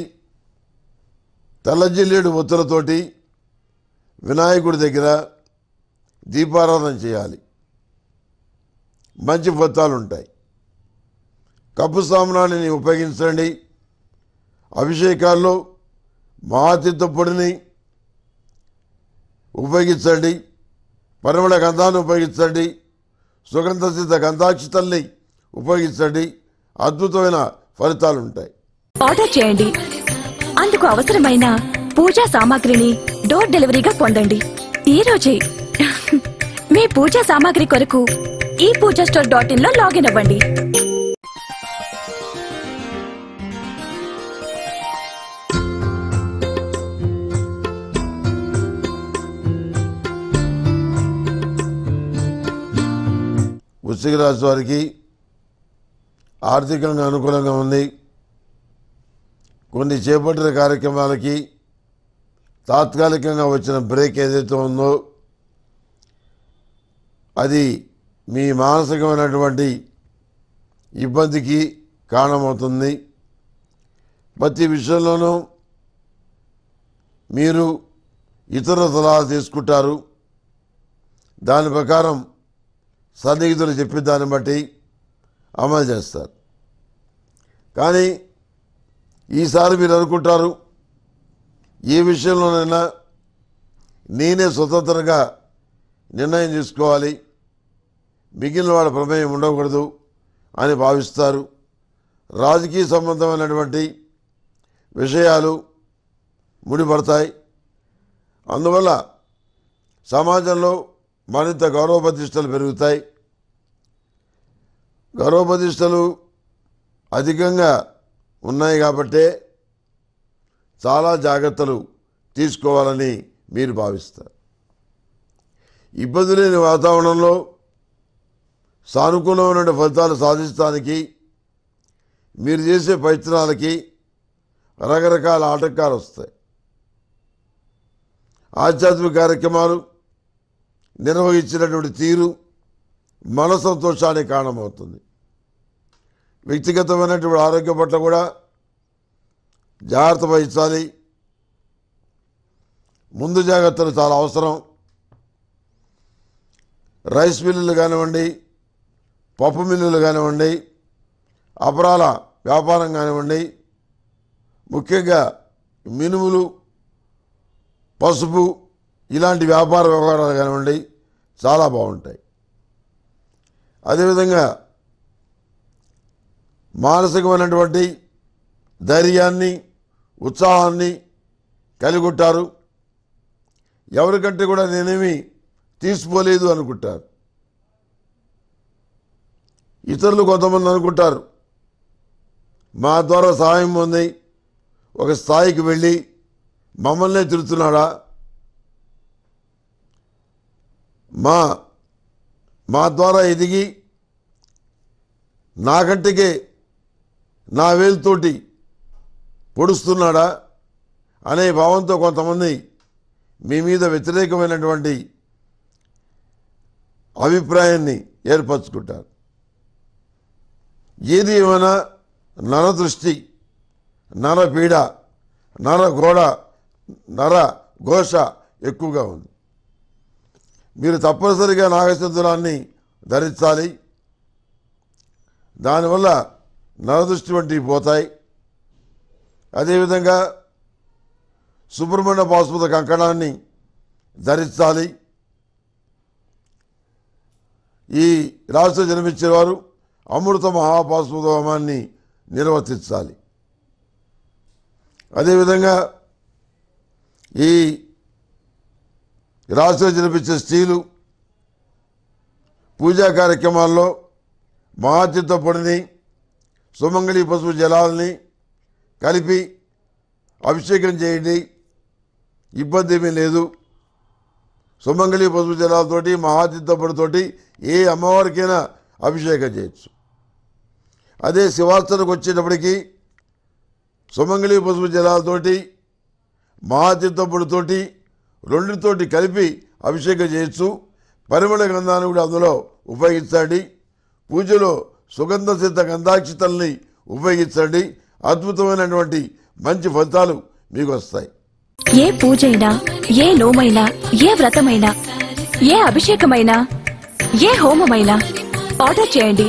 తెల్లజిల్లేడు ఒత్తులతోటి వినాయకుడి దగ్గర దీపారాధన చేయాలి మంచి ఫలితాలు ఉంటాయి కప్పు సామ్రాన్ని ఉపయోగించండి అభిషేకాల్లో మాతిత్త పొడిని ఉపయోగించండి పరిమళ గంధాన్ని ఉపయోగించండి సుగంధ సిద్ధ తల్లి ఉపయోగించండి అద్భుతమైన ఫలితాలు ఉంటాయి ఆర్డర్ చేయండి అందుకు అవసరమైన పూజా సామాగ్రిని డోర్ డెలివరీగా పొందండి ఈ రోజే మీ పూజా సామాగ్రి కొరకు ఈ పూజా స్టోర్ డాట్ ఇన్ లో లాగిన్ అవ్వండి వృశ్చిక రాశి వారికి ఆర్థికంగా అనుకూలంగా ఉంది కొన్ని చేపట్టిన కార్యక్రమాలకి తాత్కాలికంగా వచ్చిన బ్రేక్ ఏదైతే ఉందో అది మీ మానసికమైనటువంటి ఇబ్బందికి కారణమవుతుంది ప్రతి విషయంలోనూ మీరు ఇతర సలహా తీసుకుంటారు దాని ప్రకారం సన్నిహితులు చెప్పిన దాన్ని బట్టి అమలు చేస్తారు కానీ ఈసారి మీరు అనుకుంటారు ఏ విషయంలోనైనా నేనే స్వతంత్రంగా నిర్ణయం తీసుకోవాలి మిగిలిన వాళ్ళ ప్రమేయం ఉండకూడదు అని భావిస్తారు రాజకీయ సంబంధమైనటువంటి విషయాలు ముడిపడతాయి అందువల్ల సమాజంలో మరింత గౌరవ ప్రతిష్టలు పెరుగుతాయి గౌరవ ప్రతిష్టలు అధికంగా ఉన్నాయి కాబట్టే చాలా జాగ్రత్తలు తీసుకోవాలని మీరు భావిస్తారు ఇబ్బంది లేని వాతావరణంలో సానుకూలమైన ఫలితాలు సాధించడానికి మీరు చేసే ప్రయత్నాలకి రకరకాల ఆటంకాలు వస్తాయి ఆధ్యాత్మిక కార్యక్రమాలు నిర్వహించినటువంటి తీరు మన సంతోషానికి కారణమవుతుంది వ్యక్తిగతమైనటువంటి ఆరోగ్యం పట్ల కూడా జాగ్రత్త వహించాలి ముందు జాగ్రత్తలు చాలా అవసరం రైస్ మిల్లులు కానివ్వండి పప్పు మిల్లులు కానివ్వండి అపరాల వ్యాపారం కానివ్వండి ముఖ్యంగా మినుములు పసుపు ఇలాంటి వ్యాపార వ్యవహారాలు కానివ్వండి చాలా బాగుంటాయి అదేవిధంగా మానసికమైనటువంటి ధైర్యాన్ని ఉత్సాహాన్ని కలిగొట్టారు ఎవరికంటే కూడా నేనేమి తీసుకోలేదు అనుకుంటారు ఇతరులు కొంతమంది అనుకుంటారు మా ద్వారా సహాయం పొంది ఒక స్థాయికి వెళ్ళి మమ్మల్నే తిరుగుతున్నాడా మా మా ద్వారా ఎదిగి నాకంటికే నా వేలుతోటి పొడుస్తున్నాడా అనే భావంతో కొంతమంది మీ మీద వ్యతిరేకమైనటువంటి అభిప్రాయాన్ని ఏర్పరచుకుంటారు ఏది ఏమైనా నరదృష్టి నరపీడ నరఘోడ నర ఘోష ఎక్కువగా ఉంది మీరు తప్పనిసరిగా నాగచంద్రాన్ని ధరించాలి దానివల్ల నరదృష్టి వంటివి పోతాయి అదేవిధంగా సుబ్రహ్మణ్య భాస్పత కంకణాన్ని ధరించాలి ఈ జన్మించిన జన్మించేవారు అమృత మహాపాస్పదోమాన్ని నిర్వర్తించాలి అదేవిధంగా ఈ రాష్ట్రం జరిపించే స్త్రీలు పూజా కార్యక్రమాల్లో మహాత్యంతో పొడిని సుమంగళి పసుపు జలాలని కలిపి అభిషేకం చేయండి ఇబ్బంది ఏమీ లేదు సుమంగళి పసుపు జలాలతోటి మహాతీర్థపడితోటి ఏ అమ్మవారికైనా అభిషేకం చేయొచ్చు అదే శివాస్తనకు వచ్చేటప్పటికీ సుమంగళి పసుపు జలాలతోటి మహాతీర్థపడితోటి రెండుతోటి కలిపి అభిషేకం చేయొచ్చు పరిమళ గంధాన్ని కూడా అందులో ఉపయోగించండి పూజలో సుగంధ సిద్ధ గంధాక్షితల్ని ఉపయోగించండి అద్భుతమైనటువంటి మంచి ఫలితాలు మీకు వస్తాయి ఏ అయినా ఏ లోమైనా ఏ వ్రతమైనా ఏ అభిషేకమైనా ఏ హోమమైనా ఆర్డర్ చేయండి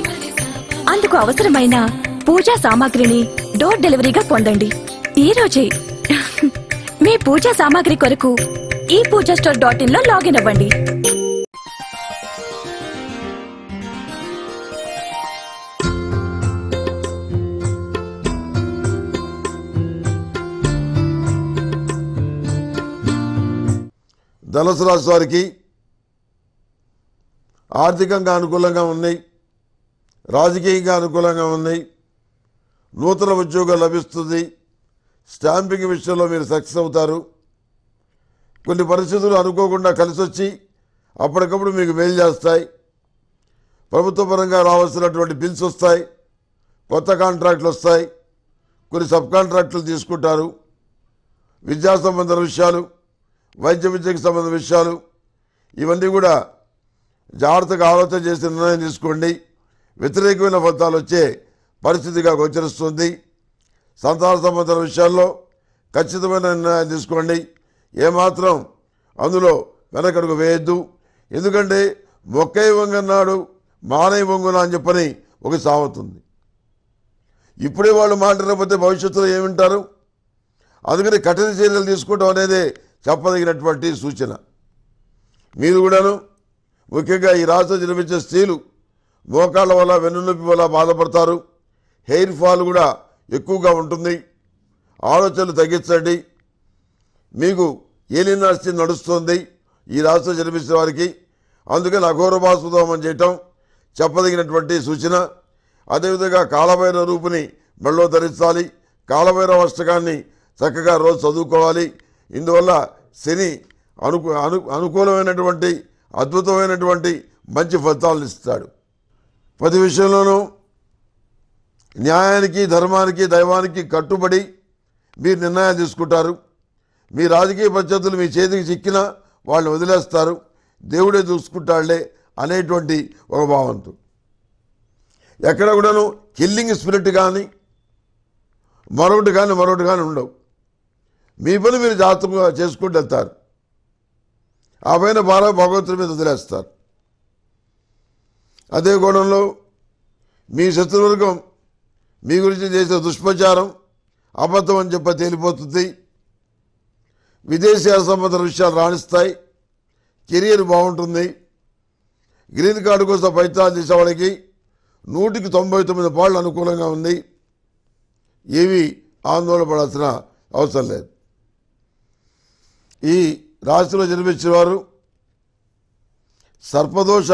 అందుకు అవసరమైన పూజా సామాగ్రిని డోర్ డెలివరీగా పొందండి ఈరోజే మీ పూజా సామాగ్రి కొరకు ఈ పూజ స్టోర్ డాట్ ఇన్ లో లాగిన్ అవ్వండి ధనుసు రాశి వారికి ఆర్థికంగా అనుకూలంగా ఉన్నాయి రాజకీయంగా అనుకూలంగా ఉన్నాయి నూతన ఉద్యోగం లభిస్తుంది స్టాంపింగ్ విషయంలో మీరు సక్సెస్ అవుతారు కొన్ని పరిస్థితులు అనుకోకుండా కలిసి వచ్చి అప్పటికప్పుడు మీకు మేలు చేస్తాయి ప్రభుత్వ పరంగా రావాల్సినటువంటి బిల్స్ వస్తాయి కొత్త కాంట్రాక్ట్లు వస్తాయి కొన్ని సబ్ కాంట్రాక్టులు తీసుకుంటారు విద్యా సంబంధ విషయాలు వైద్య విద్యకు సంబంధ విషయాలు ఇవన్నీ కూడా జాగ్రత్తగా ఆలోచన చేసి నిర్ణయం తీసుకోండి వ్యతిరేకమైన ఫలితాలు వచ్చే పరిస్థితిగా గోచరిస్తుంది సంతాన సంబంధ విషయాల్లో ఖచ్చితమైన నిర్ణయాలు తీసుకోండి ఏమాత్రం అందులో వెనకడుగు వేయద్దు ఎందుకంటే మొక్కై వంగన్నాడు మానై వంగునా అని చెప్పని ఒక సావతుంది ఇప్పుడే వాళ్ళు మాట్లాడకపోతే భవిష్యత్తులో ఏమింటారు అందుకని కఠిన చర్యలు తీసుకోవడం అనేది చెప్పదగినటువంటి సూచన మీరు కూడాను ముఖ్యంగా ఈ రాష్ట్రం జన్మించే స్త్రీలు మోకాళ్ళ వల్ల వెన్నునొప్పి వల్ల బాధపడతారు హెయిర్ ఫాల్ కూడా ఎక్కువగా ఉంటుంది ఆలోచనలు తగ్గించండి మీకు ఏలియన్ నాస్తి నడుస్తోంది ఈ రాష్ట్రం జన్మించిన వారికి అందుకని అఘోరభాసుదోమం చేయటం చెప్పదగినటువంటి సూచన అదేవిధంగా కాలభైరవ రూపుని మెళ్ళో ధరించాలి కాలభైరవ అష్టకాన్ని చక్కగా రోజు చదువుకోవాలి ఇందువల్ల శని అనుకు అను అనుకూలమైనటువంటి అద్భుతమైనటువంటి మంచి ఫలితాలను ఇస్తాడు ప్రతి విషయంలోనూ న్యాయానికి ధర్మానికి దైవానికి కట్టుబడి మీరు నిర్ణయాలు తీసుకుంటారు మీ రాజకీయ పద్ధతులు మీ చేతికి చిక్కినా వాళ్ళు వదిలేస్తారు దేవుడే చూసుకుంటాళ్లే అనేటువంటి ఒక భావంతు ఎక్కడ కూడాను కిల్లింగ్ స్పిరిట్ కానీ మరొకటి కానీ మరొకటి కానీ ఉండవు మీ పని మీరు జాగ్రత్తగా చేసుకుంటూ వెళ్తారు ఆ పైన భారం భగవంతుడి మీద వదిలేస్తారు అదే కోణంలో మీ శత్రువర్గం మీ గురించి చేసే దుష్ప్రచారం అబద్ధం అని చెప్ప తేలిపోతుంది విదేశాల సంబంధించిన విషయాలు రాణిస్తాయి కెరియర్ బాగుంటుంది గ్రీన్ కార్డు కోసం ప్రయత్నాలు చేసేవాడికి నూటికి తొంభై తొమ్మిది పాళ్ళు అనుకూలంగా ఉంది ఏవి ఆందోళన అవసరం లేదు ఈ రాష్ట్రంలో జన్మించిన వారు సర్పదోష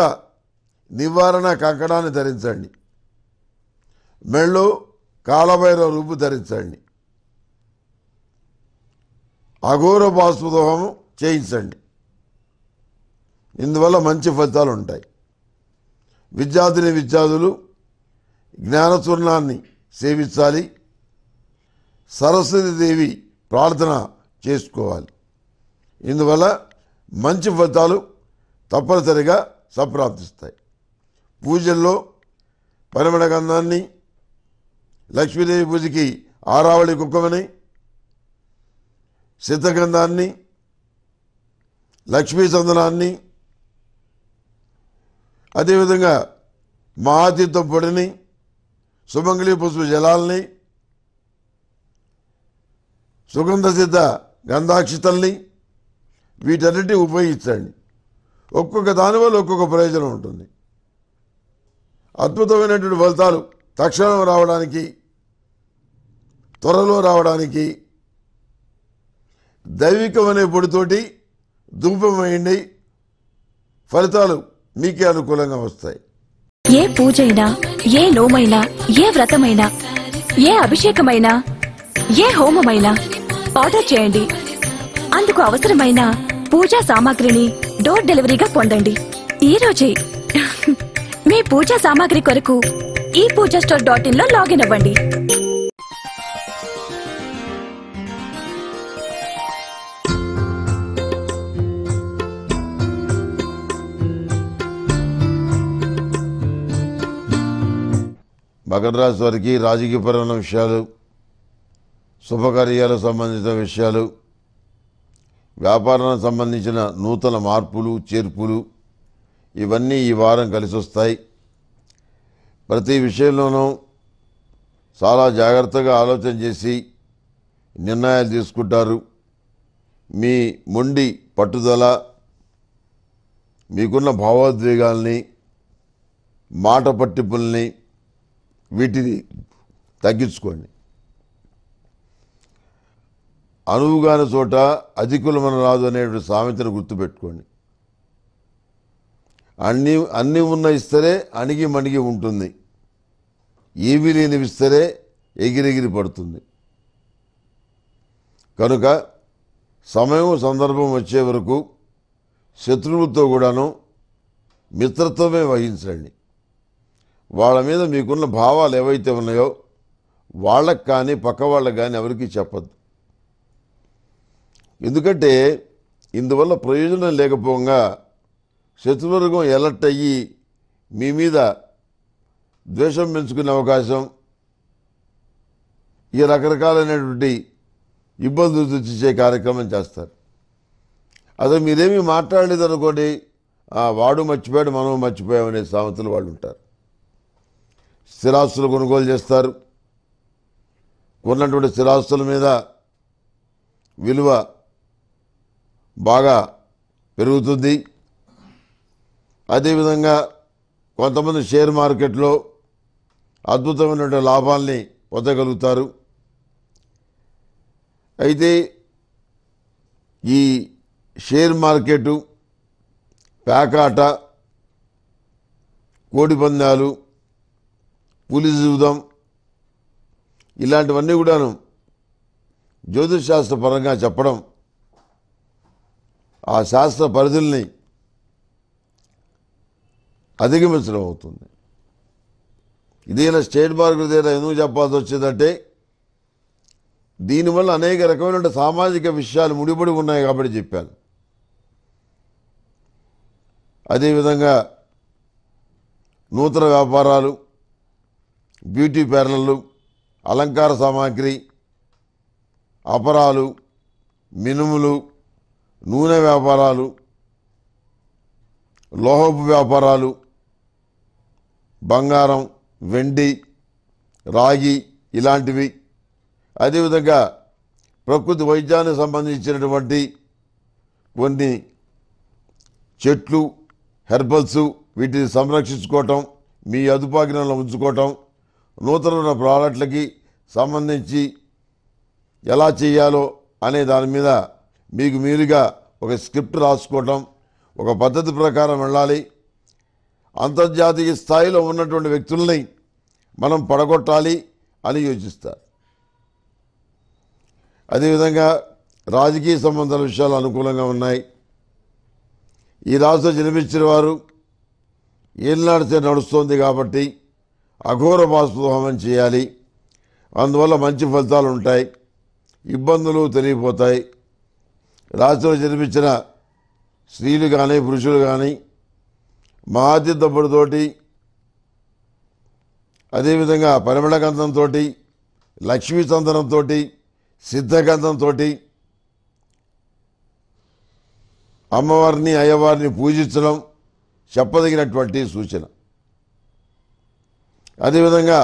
నివారణ కంకణాన్ని ధరించండి మెళ్ళు కాలభైరవ రూపు ధరించండి అఘోర బాష్పదోహము చేయించండి ఇందువల్ల మంచి ఫలితాలు ఉంటాయి విద్యార్థిని విద్యార్థులు జ్ఞానచూర్ణాన్ని సేవించాలి సరస్వతి దేవి ప్రార్థన చేసుకోవాలి ఇందువల్ల మంచి ఫలితాలు తప్పనిసరిగా సంప్రాప్తిస్తాయి పూజల్లో పరిమళ గంధాన్ని లక్ష్మీదేవి పూజకి ఆరావళి కుక్కమని సిద్ధగంధాన్ని లక్ష్మీ చందనాన్ని అదేవిధంగా మహాతీర్థం పొడిని సుమంగళి పుష్ప జలాల్ని సుగంధ సిద్ధ గంధాక్షితల్ని వీటన్నిటి ఉపయోగించండి ఒక్కొక్క దానివల్ల ఒక్కొక్క ప్రయోజనం ఉంటుంది అద్భుతమైనటువంటి ఫలితాలు తక్షణం రావడానికి త్వరలో రావడానికి దైవికం అనే పొడితోటి ధూపం ఫలితాలు మీకే అనుకూలంగా వస్తాయి ఏ పూజైనా ఏ లోమైనా ఏ వ్రతమైనా ఏ అభిషేకమైనా ఏ హోమమైనా ఆర్డర్ చేయండి అందుకు అవసరమైన పూజా సామాగ్రిని డోర్ డెలివరీగా పొందండి ఈ రోజే మీ పూజా సామాగ్రి కొరకు ఈ పూజా స్టోర్ డాట్ ఇన్ లో లాగిన్ అవ్వండి మకర రాశి వారికి రాజకీయపరమైన విషయాలు శుభకార్యాలకు సంబంధించిన విషయాలు వ్యాపారానికి సంబంధించిన నూతన మార్పులు చేర్పులు ఇవన్నీ ఈ వారం కలిసి వస్తాయి ప్రతి విషయంలోనూ చాలా జాగ్రత్తగా ఆలోచన చేసి నిర్ణయాలు తీసుకుంటారు మీ మొండి పట్టుదల మీకున్న భావోద్వేగాల్ని మాట పట్టింపుల్ని వీటిని తగ్గించుకోండి అనువుగాని చోట అధికులమన రాదు అనేటువంటి సామెతను గుర్తుపెట్టుకోండి అన్ని అన్నీ ఉన్న ఇస్తరే అణిగి మణిగి ఉంటుంది ఏవి లేని విస్తరే ఎగిరెగిరి పడుతుంది కనుక సమయం సందర్భం వచ్చే వరకు శత్రువులతో కూడాను మిత్రత్వమే వహించండి వాళ్ళ మీద మీకున్న భావాలు ఏవైతే ఉన్నాయో వాళ్ళకు కానీ పక్క వాళ్ళకు కానీ ఎవరికీ చెప్పద్దు ఎందుకంటే ఇందువల్ల ప్రయోజనం లేకపోగా శత్రువర్గం ఎలర్ట్ అయ్యి మీ మీద ద్వేషం పెంచుకునే అవకాశం ఈ రకరకాలైనటువంటి ఇబ్బందులు తెచ్చే కార్యక్రమం చేస్తారు అదే మీరేమీ మాట్లాడలేదు అనుకోండి వాడు మర్చిపోయాడు మనం మర్చిపోయామనే సామెతలు వాళ్ళు ఉంటారు స్థిరాస్తులు కొనుగోలు చేస్తారు కొన్నటువంటి స్థిరాస్తుల మీద విలువ బాగా పెరుగుతుంది అదేవిధంగా కొంతమంది షేర్ మార్కెట్లో అద్భుతమైనటువంటి లాభాల్ని పొందగలుగుతారు అయితే ఈ షేర్ మార్కెట్ పేకాట కోడిపందాలు పులి జీవితం ఇలాంటివన్నీ కూడాను శాస్త్ర పరంగా చెప్పడం ఆ శాస్త్ర పరిధుల్ని అధిగమించడం అవుతుంది ఇదేనా స్టేట్ బార్ ఏదైనా ఎందుకు చెప్పాల్సి వచ్చేదంటే దీనివల్ల అనేక రకమైన సామాజిక విషయాలు ముడిపడి ఉన్నాయి కాబట్టి చెప్పాను అదేవిధంగా నూతన వ్యాపారాలు బ్యూటీ పార్లర్లు అలంకార సామాగ్రి అపరాలు మినుములు నూనె వ్యాపారాలు లోహపు వ్యాపారాలు బంగారం వెండి రాగి ఇలాంటివి అదేవిధంగా ప్రకృతి వైద్యానికి సంబంధించినటువంటి కొన్ని చెట్లు హెర్బల్స్ వీటిని సంరక్షించుకోవటం మీ అదుపాగ్నంలో ఉంచుకోవటం నూతన ప్రోడక్ట్లకి సంబంధించి ఎలా చేయాలో అనే దాని మీద మీకు మీరుగా ఒక స్క్రిప్ట్ రాసుకోవటం ఒక పద్ధతి ప్రకారం వెళ్ళాలి అంతర్జాతీయ స్థాయిలో ఉన్నటువంటి వ్యక్తుల్ని మనం పడగొట్టాలి అని యోచిస్తారు అదేవిధంగా రాజకీయ సంబంధాల విషయాలు అనుకూలంగా ఉన్నాయి ఈ రాష్ట్రం జన్మించిన వారు ఏనాడితే నడుస్తోంది కాబట్టి అఘోర హోమం చేయాలి అందువల్ల మంచి ఫలితాలు ఉంటాయి ఇబ్బందులు తెలియపోతాయి రాత్రిలో జన్మించిన స్త్రీలు కానీ పురుషులు కానీ మహాతి దబ్బుడితోటి అదేవిధంగా పరిమళ గంధంతో లక్ష్మీ చందనంతో సిద్ధగంధంతో అమ్మవారిని అయ్యవారిని పూజించడం చెప్పదగినటువంటి సూచన అదేవిధంగా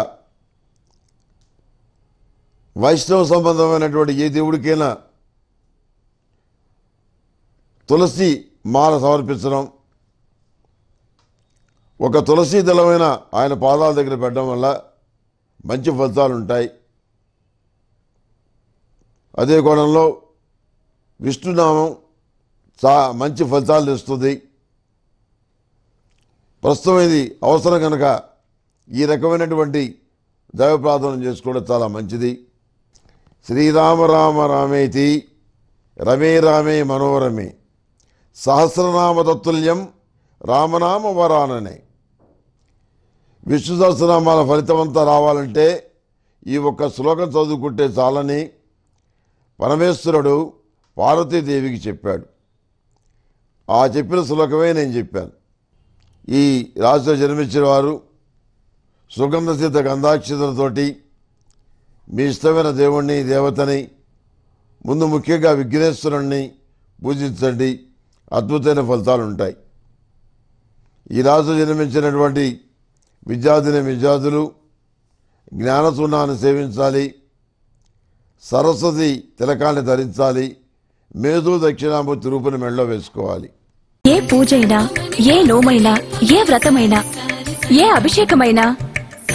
వైష్ణవ సంబంధమైనటువంటి ఏ దేవుడికైనా తులసి మాల సమర్పించడం ఒక తులసి దళమైన ఆయన పాదాల దగ్గర పెట్టడం వల్ల మంచి ఫలితాలు ఉంటాయి అదే కోణంలో విష్ణునామం చా మంచి ఫలితాలు ఇస్తుంది ప్రస్తుతం ఇది అవసరం కనుక ఈ రకమైనటువంటి దైవ ప్రార్థన చేసుకోవడం చాలా మంచిది శ్రీరామ రామ రామేతి రమే రామే మనోరమే సహస్రనామ తత్తుల్యం రామనామ వరాననే విష్ణు సహస్రనామాల ఫలితం అంతా రావాలంటే ఈ ఒక్క శ్లోకం చదువుకుంటే చాలని పరమేశ్వరుడు పార్వతీదేవికి చెప్పాడు ఆ చెప్పిన శ్లోకమే నేను చెప్పాను ఈ రాశిలో జన్మించిన వారు సుగంధ సిద్ధ గంధాక్షతలతోటి మీ ఇష్టమైన దేవుణ్ణి దేవతని ముందు ముఖ్యంగా విఘ్నేశ్వరుణ్ణి పూజించండి అద్భుతమైన ఫలితాలు ఉంటాయి ఈ రాజు జన్మించినటువంటి విద్యార్థిని విద్యార్థులు జ్ఞానసూనాన్ని సేవించాలి సరస్వతి తిలకాన్ని ధరించాలి మేధు దక్షిణామూర్తి రూపుని మెళ్ళో వేసుకోవాలి ఏ పూజైనా ఏ నోమైనా ఏ వ్రతమైనా ఏ అభిషేకమైనా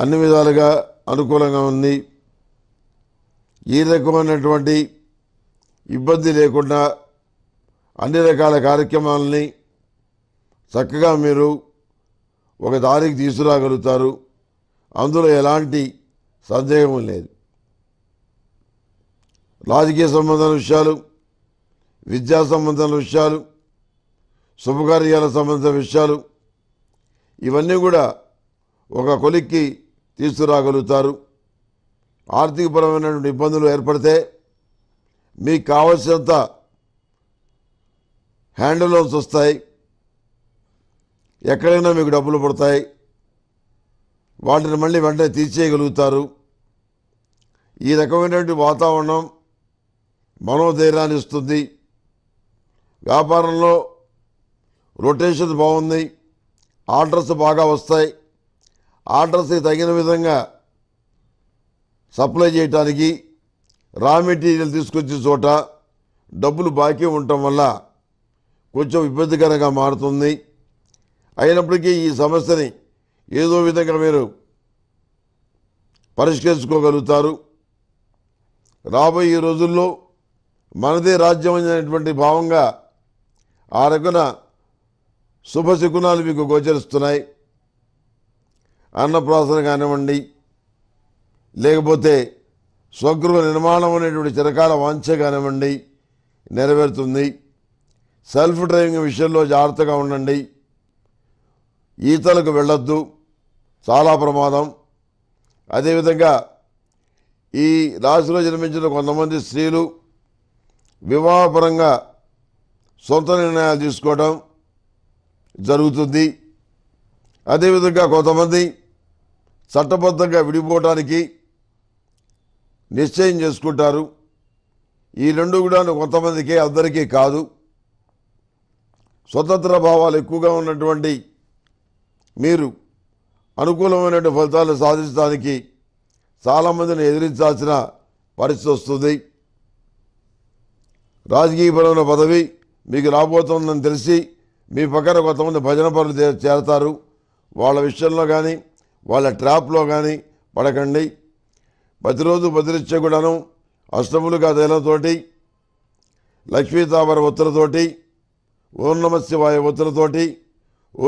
అన్ని విధాలుగా అనుకూలంగా ఉంది ఏ రకమైనటువంటి ఇబ్బంది లేకుండా అన్ని రకాల కార్యక్రమాలని చక్కగా మీరు ఒక దారికి తీసుకురాగలుగుతారు అందులో ఎలాంటి సందేహం లేదు రాజకీయ సంబంధమైన విషయాలు విద్యా సంబంధమైన విషయాలు శుభకార్యాల సంబంధమైన విషయాలు ఇవన్నీ కూడా ఒక కొలిక్కి తీసుకురాగలుగుతారు ఆర్థికపరమైనటువంటి ఇబ్బందులు ఏర్పడితే మీకు కావలసినంత హ్యాండ్ లోన్స్ వస్తాయి ఎక్కడైనా మీకు డబ్బులు పడతాయి వాటిని మళ్ళీ వెంటనే తీర్చేయగలుగుతారు ఈ రకమైనటువంటి వాతావరణం మనోధైర్యాన్ని ఇస్తుంది వ్యాపారంలో రొటేషన్ బాగుంది ఆర్డర్స్ బాగా వస్తాయి ఆర్డర్స్ తగిన విధంగా సప్లై చేయటానికి రా మెటీరియల్ తీసుకొచ్చే చోట డబ్బులు బాకీ ఉండటం వల్ల కొంచెం ఇబ్బందికరంగా మారుతుంది అయినప్పటికీ ఈ సమస్యని ఏదో విధంగా మీరు పరిష్కరించుకోగలుగుతారు రాబోయే రోజుల్లో మనదే రాజ్యం అనేటువంటి భావంగా ఆ శుభ శుభశకునాలు మీకు గోచరిస్తున్నాయి అన్నప్రాసన కానివ్వండి లేకపోతే స్వగృహ నిర్మాణం అనేటువంటి చిరకాల వాంఛ కానివ్వండి నెరవేరుతుంది సెల్ఫ్ డ్రైవింగ్ విషయంలో జాగ్రత్తగా ఉండండి ఈతలకు వెళ్ళొద్దు చాలా ప్రమాదం అదేవిధంగా ఈ రాశిలో జన్మించిన కొంతమంది స్త్రీలు వివాహపరంగా సొంత నిర్ణయాలు తీసుకోవడం జరుగుతుంది అదేవిధంగా కొంతమంది చట్టబద్ధంగా విడిపోవడానికి నిశ్చయం చేసుకుంటారు ఈ రెండు కూడా కొంతమందికి అందరికీ కాదు స్వతంత్ర భావాలు ఎక్కువగా ఉన్నటువంటి మీరు అనుకూలమైనటువంటి ఫలితాలు సాధించడానికి చాలామందిని ఎదిరించాల్సిన పరిస్థితి వస్తుంది రాజకీయపరమైన పదవి మీకు రాబోతుందని తెలిసి మీ పక్కన కొంతమంది భజన పనులు చేరతారు వాళ్ళ విషయంలో కానీ వాళ్ళ ట్రాప్లో కానీ పడకండి ప్రతిరోజు బదిరిచ్చే కూడాను అష్టములుగా తైలంతోటి లక్ష్మీతామర ఒత్తులతోటి ఓం నమ శివాయ ఒత్తులతోటి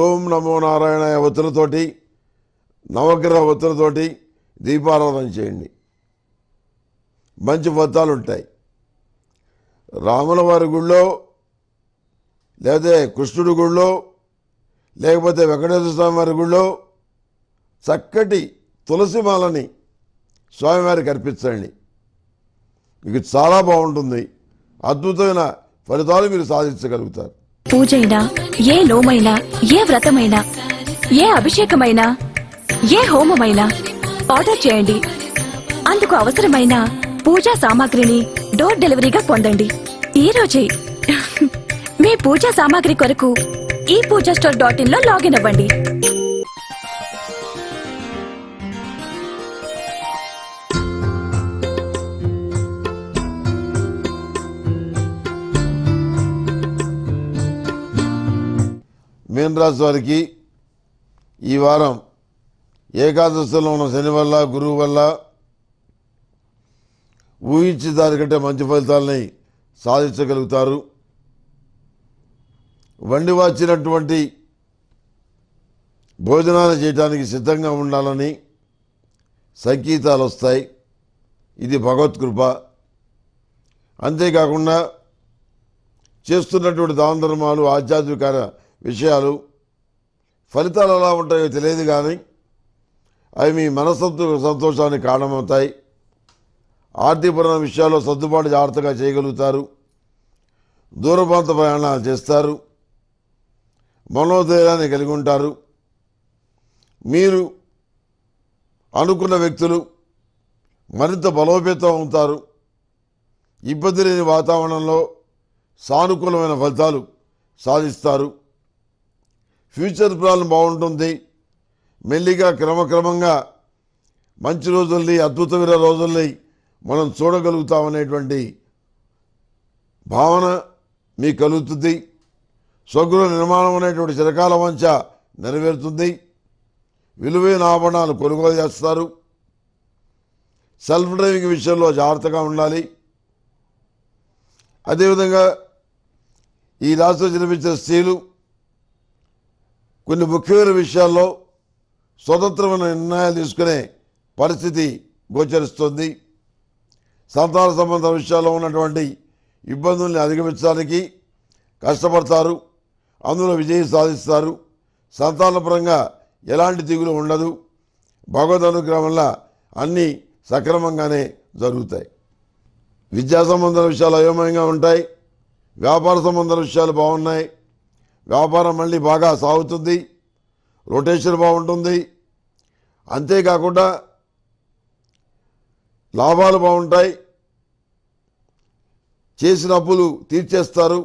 ఓం నమో నారాయణాయ ఒత్తులతోటి నవగ్రహ ఒత్తులతోటి దీపారాధన చేయండి మంచి ఫలితాలు ఉంటాయి రాముల వారి గుళ్ళో లేదా కృష్ణుడి గుళ్ళో లేకపోతే వెంకటేశ్వర స్వామి వారి గుళ్ళో చక్కటి తులసి మాలని స్వామివారికి అర్పించండి మీకు చాలా బాగుంటుంది అద్భుతమైన ఫలితాలు మీరు సాధించగలుగుతారు పూజైనా ఏ లోమైనా ఏ వ్రతమైనా ఏ అభిషేకమైనా ఏ హోమమైనా ఆర్డర్ చేయండి అందుకు అవసరమైన పూజా సామాగ్రిని డోర్ డెలివరీగా పొందండి ఈ రోజే మీ పూజా సామాగ్రి కొరకు ఈ పూజా స్టోర్ డాట్ ఇన్ లో లాగిన్ అవ్వండి మీనరాశి వారికి ఈ వారం ఏకాదశిలో ఉన్న శని వల్ల గురువు వల్ల ఊహించే దానికంటే మంచి ఫలితాలని సాధించగలుగుతారు వండి వచ్చినటువంటి భోజనాలు చేయడానికి సిద్ధంగా ఉండాలని సంకేతాలు వస్తాయి ఇది భగవత్ కృప అంతేకాకుండా చేస్తున్నటువంటి దాన ధర్మాలు ఆధ్యాత్మిక విషయాలు ఫలితాలు ఎలా ఉంటాయో తెలియదు కానీ అవి మీ మనస్తత్వ సంతోషానికి కారణమవుతాయి ఆర్థికపరమైన విషయాల్లో సర్దుబాటు జాగ్రత్తగా చేయగలుగుతారు దూరప్రాంత ప్రయాణాలు చేస్తారు మనోధైర్యాన్ని కలిగి ఉంటారు మీరు అనుకున్న వ్యక్తులు మరింత బలోపేతం అవుతారు ఇబ్బంది లేని వాతావరణంలో సానుకూలమైన ఫలితాలు సాధిస్తారు ఫ్యూచర్ ప్లాన్ బాగుంటుంది మెల్లిగా క్రమక్రమంగా మంచి రోజుల్ని అద్భుతమైన రోజుల్ని మనం చూడగలుగుతామనేటువంటి భావన మీ కలుగుతుంది స్వగృహ నిర్మాణం అనేటువంటి చిరకాల వంచ నెరవేరుతుంది విలువైన ఆభరణాలు కొనుగోలు చేస్తారు సెల్ఫ్ డ్రైవింగ్ విషయంలో జాగ్రత్తగా ఉండాలి అదేవిధంగా ఈ రాష్ట్రం జన్మించిన స్త్రీలు కొన్ని ముఖ్యమైన విషయాల్లో స్వతంత్రమైన నిర్ణయాలు తీసుకునే పరిస్థితి గోచరిస్తుంది సంతాన సంబంధ విషయాల్లో ఉన్నటువంటి ఇబ్బందుల్ని అధిగమించడానికి కష్టపడతారు అందులో విజయం సాధిస్తారు సంతానపరంగా ఎలాంటి దిగులు ఉండదు భగవద్ అనుగ్రహం వల్ల అన్నీ సక్రమంగానే జరుగుతాయి విద్యా సంబంధ విషయాలు అయోమయంగా ఉంటాయి వ్యాపార సంబంధ విషయాలు బాగున్నాయి వ్యాపారం మళ్ళీ బాగా సాగుతుంది రొటేషన్ బాగుంటుంది అంతేకాకుండా లాభాలు బాగుంటాయి చేసిన అప్పులు తీర్చేస్తారు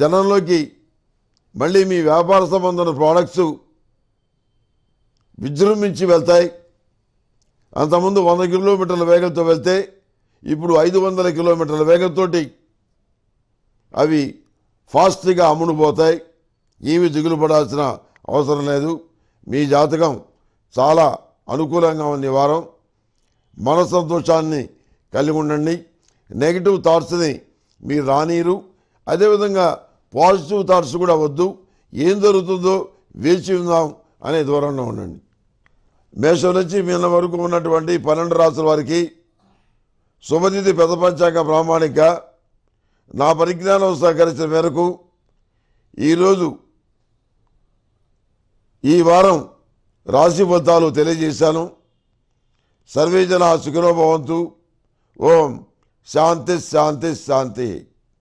జనంలోకి మళ్ళీ మీ వ్యాపార సంబంధం ప్రోడక్ట్స్ విజృంభించి వెళ్తాయి అంతకుముందు వంద కిలోమీటర్ల వేగంతో వెళ్తే ఇప్పుడు ఐదు వందల కిలోమీటర్ల వేగంతో అవి ఫాస్ట్గా అమ్ముడుపోతాయి ఏమి దిగులు పడాల్సిన అవసరం లేదు మీ జాతకం చాలా అనుకూలంగా ఉంది వారం మన సంతోషాన్ని కలిగి ఉండండి నెగిటివ్ థాట్స్ని మీరు రానీరు అదేవిధంగా పాజిటివ్ థాట్స్ కూడా వద్దు ఏం జరుగుతుందో వేచి ఉందాం అనే దూరంలో ఉండండి మేషం నుంచి మిన్న వరకు ఉన్నటువంటి పన్నెండు రాసుల వారికి శుభతిథి పెద్ద పంచాంగ ప్రామాణిక నా పరిజ్ఞానం సహకరించిన మేరకు ఈరోజు ఈ వారం రాశి ఫలితాలు తెలియజేశాను జన సుఖినోభవంతు ఓం శాంతి శాంతి శాంతి